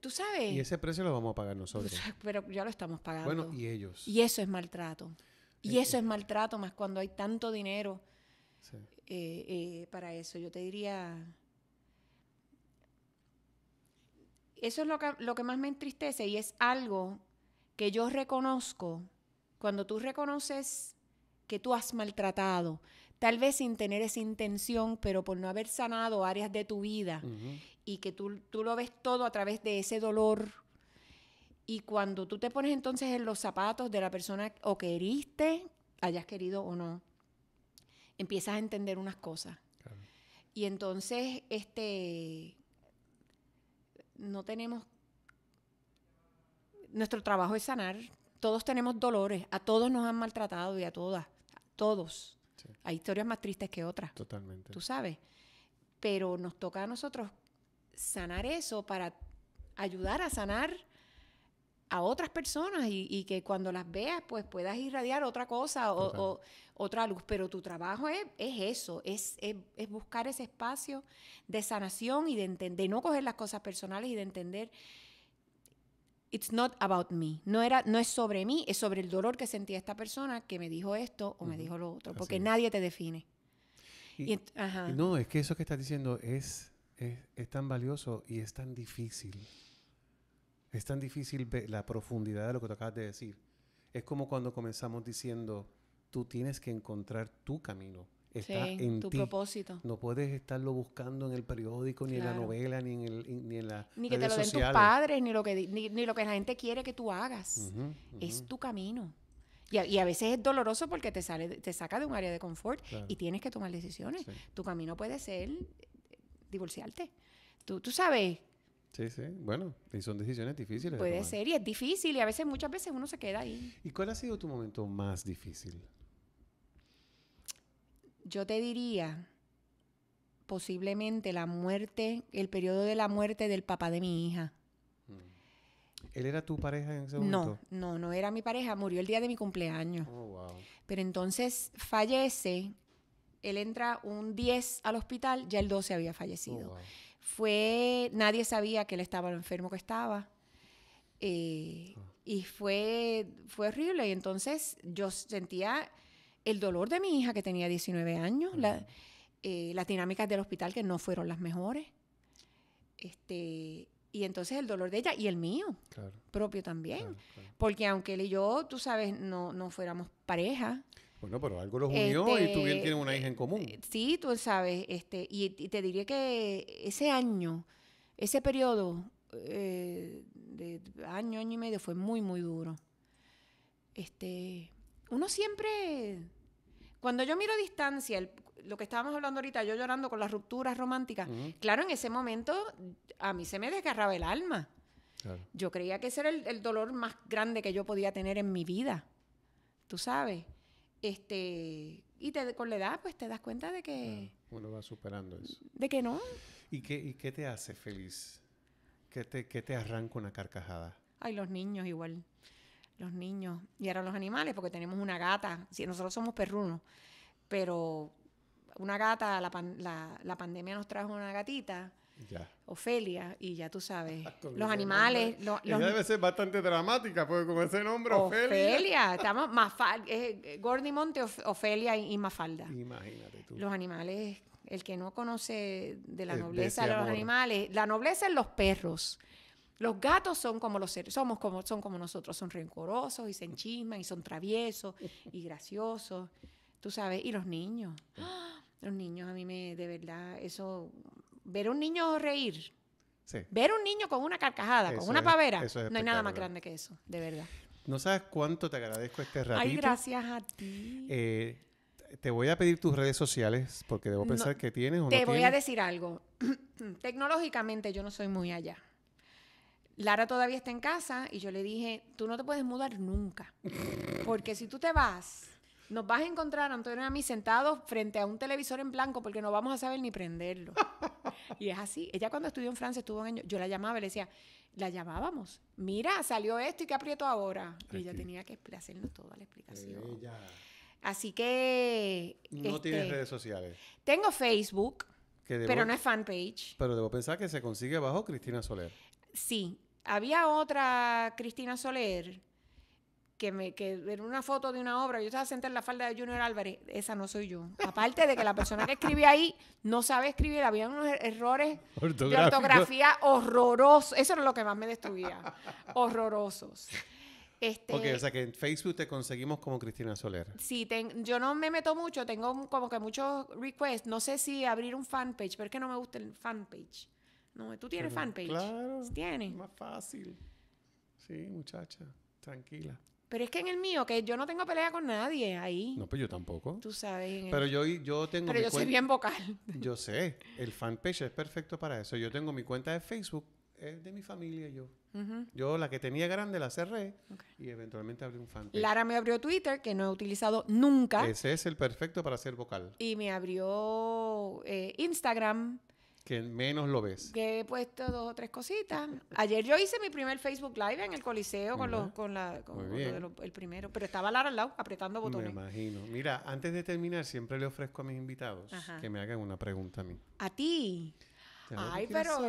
Speaker 2: Tú sabes. Y ese
Speaker 1: precio lo vamos a pagar nosotros.
Speaker 2: Pero ya lo estamos pagando. Bueno, y ellos. Y eso es maltrato. Y eso es maltrato, más cuando hay tanto dinero eh, eh, para eso. Yo te diría. Eso es lo que, lo que más me entristece y es algo que yo reconozco. Cuando tú reconoces que tú has maltratado, tal vez sin tener esa intención, pero por no haber sanado áreas de tu vida y que tú, tú lo ves todo a través de ese dolor. Y cuando tú te pones entonces en los zapatos de la persona o que hayas querido o no, empiezas a entender unas cosas. Y entonces, este, no tenemos, nuestro trabajo es sanar, todos tenemos dolores, a todos nos han maltratado y a todas, a todos. Hay historias más tristes que otras. Totalmente. Tú sabes, pero nos toca a nosotros sanar eso, para ayudar a sanar a otras personas y, que cuando las veas pues puedas irradiar otra cosa o, otra luz. Pero tu trabajo es, eso, es, buscar ese espacio de sanación y de, no coger las cosas personales y de entender it's not about me. No, era, no es sobre mí, es sobre el dolor que sentía esta persona que me dijo esto o me dijo lo otro, porque nadie te define.
Speaker 1: no, es que eso que estás diciendo es es, tan valioso y es tan difícil. Es tan difícil ver la profundidad de lo que te acabas de decir. Es como cuando comenzamos diciendo, tú tienes que encontrar tu camino. Está en tu propósito. No puedes estarlo buscando en el periódico, ni en la novela, ni en, el, ni en la. Ni que te lo den tus padres,
Speaker 2: ni lo, que, ni, lo que la gente quiere que tú hagas. Es tu camino. Y a, veces es doloroso porque te, sale, te saca de un área de confort y tienes que tomar decisiones. Tu camino puede ser divorciarte. Tú, sabes.
Speaker 1: Sí, sí. Bueno, y son decisiones difíciles. Puede
Speaker 2: ser, y es difícil, y a veces, muchas veces uno se queda ahí.
Speaker 1: ¿Y cuál ha sido tu momento
Speaker 2: más difícil? Yo te diría, posiblemente la muerte, el periodo de la muerte del papá de mi hija.
Speaker 1: Mm. ¿Él era tu pareja en ese momento?
Speaker 2: No, no, no era mi pareja. Murió el día de mi cumpleaños. Oh, Pero entonces fallece él entra un 10 al hospital, ya el 12 había fallecido. Oh, fue, nadie sabía que él estaba lo enfermo que estaba. Eh, y fue, fue horrible. Y entonces yo sentía el dolor de mi hija que tenía 19 años, eh, las dinámicas del hospital que no fueron las mejores. Este, y entonces el dolor de ella y el mío propio también. Porque aunque él y yo, tú sabes, no, no fuéramos pareja.
Speaker 1: Bueno, pero algo los unió y este, tú bien tienes una hija en eh, común. Eh,
Speaker 2: sí, tú sabes, este, y, te diría que ese año, ese periodo eh, de año, año y medio fue muy, muy duro. Este, uno siempre, cuando yo miro a distancia, lo que estábamos hablando ahorita, yo llorando con las rupturas románticas, claro, en ese momento a mí se me desgarraba el alma. Yo creía que ese era el, dolor más grande que yo podía tener en mi vida, tú sabes. Este, y te, con la edad, pues te das cuenta de que...
Speaker 1: uno va superando eso. De que no. ¿Y qué, qué te hace feliz? ¿Qué te, te arranca
Speaker 2: una carcajada? Ay, los niños igual. Los niños. Y ahora los animales, porque tenemos una gata. Sí, nosotros somos perrunos. Pero una gata, la, la pandemia nos trajo una gatita Ofelia, y ya tú sabes, los animales... Los, debe
Speaker 1: ser bastante dramática, porque con ese nombre, Ofelia... Ofelia,
Speaker 2: estamos Mafalda, eh, Gordy Monte, Ofelia y, Mafalda. Imagínate tú. Los animales, el que no conoce de la nobleza de, los animales, la nobleza en los perros. Los gatos son como los seres, somos como, son como nosotros, son rencorosos y se enchisman y son traviesos y graciosos, tú sabes, y los niños. Los niños a mí me, de verdad, eso ver un niño reír, ver un niño con una carcajada, con una pavera, no hay nada más grande que eso, de verdad.
Speaker 1: No sabes cuánto te agradezco este ratito. Ay, gracias
Speaker 2: a ti.
Speaker 1: Eh, te voy a pedir tus redes sociales porque debo pensar que tienes o Te voy a decir
Speaker 2: algo. Tecnológicamente yo no soy muy allá. Lara todavía está en casa y yo le dije, tú no te puedes mudar nunca. Porque si tú te vas, nos vas a encontrar, Antonio y a mí, sentados frente a un televisor en blanco porque no vamos a saber ni prenderlo. y es así. Ella cuando estudió en Francia, estuvo en... Yo la llamaba y le decía, la llamábamos. Mira, salió esto y qué aprieto ahora. Y ella tenía que hacernos toda la explicación. Así que... No este, tienes redes sociales. Tengo Facebook, pero no es fanpage.
Speaker 1: Pero debo pensar que se consigue bajo Cristina Soler.
Speaker 2: Sí. Había otra Cristina Soler que me que en una foto de una obra yo estaba sentada en la falda de Junior Álvarez, esa no soy yo. Aparte de que la persona que escribe ahí no sabe escribir, había unos er, errores de ortografía horrorosos. Eso era lo que más me destruía. horrorosos. Este, ok, o sea
Speaker 1: que en Facebook te conseguimos como Cristina Soler.
Speaker 2: Sí, yo no me meto mucho, tengo como que muchos requests. No sé si abrir un fanpage, pero es que no me gusta el fanpage. No, ¿Tú tienes fanpage? Claro. ¿Tienes? Más fácil.
Speaker 1: Sí, muchacha, tranquila.
Speaker 2: Pero es que en el mío, que yo no tengo pelea con nadie ahí. No, pues
Speaker 1: yo tampoco. Tú
Speaker 2: sabes. Pero yo,
Speaker 1: yo tengo. Pero yo soy bien vocal. Yo sé. El fanpage es perfecto para eso. Yo tengo mi cuenta de Facebook, es de mi familia yo. Yo la que tenía grande la cerré y eventualmente abrí un fanpage.
Speaker 2: Lara me abrió Twitter, que no he utilizado nunca.
Speaker 1: Ese es el perfecto para ser vocal.
Speaker 2: Y me abrió eh, Instagram.
Speaker 1: Que menos lo ves.
Speaker 2: Que he puesto dos o tres cositas. Ayer yo hice mi primer Facebook Live en el Coliseo con, los, con, el primero, pero estaba Lara al lado apretando botones. Me
Speaker 1: imagino. Mira, antes de terminar, siempre le ofrezco a mis invitados que me hagan una pregunta a mí.
Speaker 2: ¿A ti? Ay, pero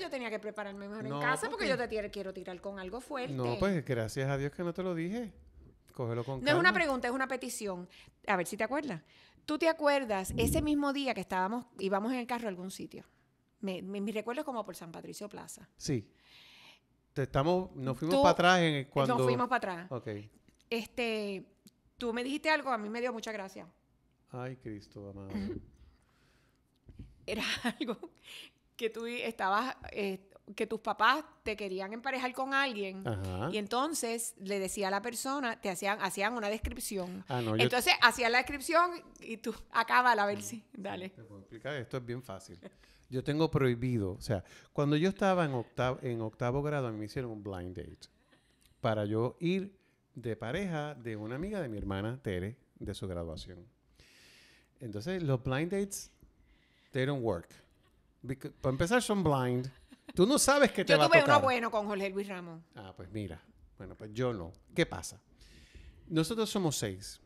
Speaker 2: yo tenía que prepararme mejor en casa porque, yo te quiero tirar con algo fuerte. No, pues
Speaker 1: gracias a Dios que no te lo dije. Cógelo con No es una
Speaker 2: pregunta, es una petición. A ver si te acuerdas. ¿Tú te acuerdas ese mismo día que estábamos, íbamos en el carro a algún sitio? Me, mi recuerdo es como por San Patricio Plaza.
Speaker 1: Sí. estamos, nos fuimos para atrás en cuando... Nos fuimos para atrás. Ok.
Speaker 2: Este, tú me dijiste algo, a mí me dio mucha gracia.
Speaker 1: Ay, Cristo, amado.
Speaker 2: Era algo que tú estabas, eh, que tus papás te querían emparejar con alguien y entonces le decía a la persona, te hacían, hacían una descripción. Ah, entonces hacía la descripción y tú acábala a ver si, dale. Te puedo
Speaker 1: explicar, esto es bien fácil. Yo tengo prohibido, o sea, cuando yo estaba en octavo, grado, me hicieron un blind date para yo ir de pareja de una amiga de mi hermana, Tere, de su graduación. Entonces, los blind dates, they don't work. para empezar, son blind. Tú no sabes que te yo va a tocar. Yo tuve uno
Speaker 2: bueno con Jorge Luis Ramos.
Speaker 1: Ah, pues mira. Bueno, pues yo no. ¿Qué pasa? Nosotros somos seis.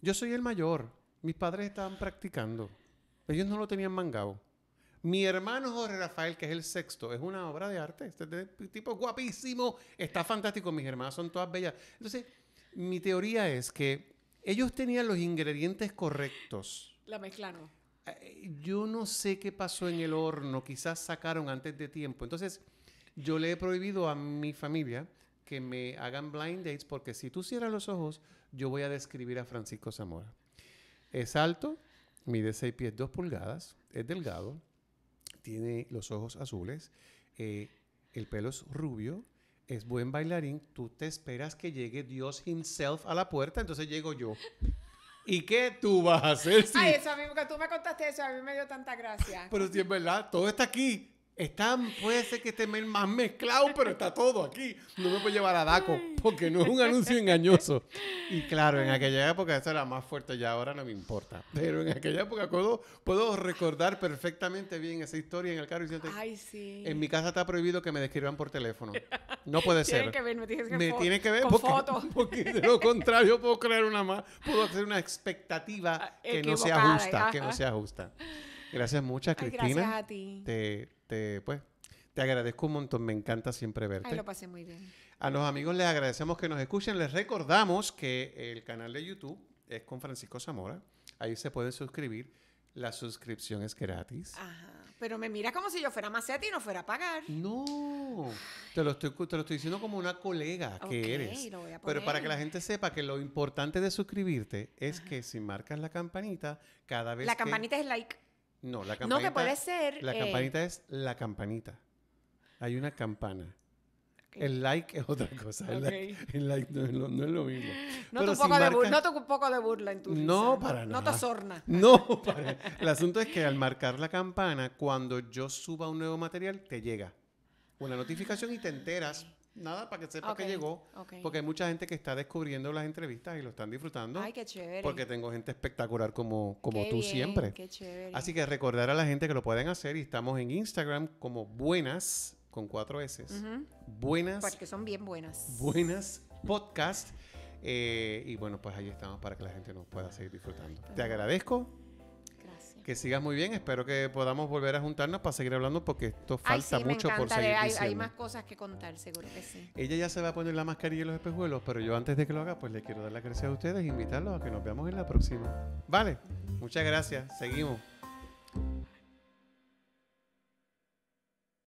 Speaker 1: Yo soy el mayor. Mis padres estaban practicando. Ellos no lo tenían mangado. Mi hermano Jorge Rafael, que es el sexto, es una obra de arte. Este tipo guapísimo, está fantástico. Mis hermanas son todas bellas. Entonces, mi teoría es que ellos tenían los ingredientes correctos.
Speaker 2: La mezclaron.
Speaker 1: Eh, yo no sé qué pasó en el horno, quizás sacaron antes de tiempo. Entonces, yo le he prohibido a mi familia que me hagan blind dates porque si tú cierras los ojos, yo voy a describir a Francisco Zamora. Es alto, mide 6 pies 2 pulgadas, es delgado, tiene los ojos azules, eh, el pelo es rubio, es buen bailarín, tú te esperas que llegue Dios himself a la puerta, entonces llego yo. ¿Y qué tú vas a hacer? Ay,
Speaker 2: eso a mí, porque tú me contaste eso, a mí me dio tanta gracia. Pero
Speaker 1: si es verdad, todo está aquí. Están, puede ser que esté más mezclado, pero está todo aquí. No me puedo llevar a Daco, porque no es un anuncio engañoso. Y claro, en aquella época eso era más fuerte, ya ahora no me importa. Pero en aquella época puedo, recordar perfectamente bien esa historia en el carro y decirte, Ay,
Speaker 2: sí. en mi
Speaker 1: casa está prohibido que me describan por teléfono. No puede ser. Que ver, me tienes que, ver me tiene que ver porque, porque de lo contrario puedo crear una más, puedo hacer una expectativa ah, que no sea justa, que no sea justa. Gracias muchas, Cristina. gracias a ti. Te, este, pues, te agradezco un montón, me encanta siempre verte. Ahí lo pasé muy bien. A los amigos les agradecemos que nos escuchen, les recordamos que el canal de YouTube es con Francisco Zamora, ahí se puede suscribir, la suscripción es gratis.
Speaker 2: Ajá. Pero me mira como si yo fuera Macete y no fuera a pagar.
Speaker 1: No, te lo estoy, estoy diciendo como una colega que eres. Pero para que la gente sepa que lo importante de suscribirte es que si marcas la campanita, cada vez... La campanita es like. No, la campanita. No, eh, campanita es la campanita. Hay una campana. El like es otra cosa. El, like, no, es lo, mismo. No te un, no
Speaker 2: poco de burla en tu No, para nada. No te sorna. No,
Speaker 1: para El asunto es que al marcar la campana, cuando yo suba un nuevo material, te llega una notificación y te enteras nada, para que sepa que llegó. Porque hay mucha gente que está descubriendo las entrevistas y lo están disfrutando. Ay, qué
Speaker 2: chévere. Porque
Speaker 1: tengo gente espectacular como, como tú siempre. Así que recordar a la gente que lo pueden hacer y estamos en Instagram como buenas, con cuatro S. Buenas. Porque
Speaker 2: son bien buenas. Buenas
Speaker 1: podcast. Eh, y bueno, pues ahí estamos para que la gente nos pueda seguir disfrutando. Te agradezco que sigas muy bien. Espero que podamos volver a juntarnos para seguir hablando porque esto falta mucho por seguir hay, hay más
Speaker 2: cosas que contar,
Speaker 1: seguro que sí. Ella ya se va a poner la mascarilla y los espejuelos, pero yo antes de que lo haga, pues le quiero dar las gracias a ustedes e invitarlos a que nos veamos en la próxima. Vale, muchas gracias. Seguimos.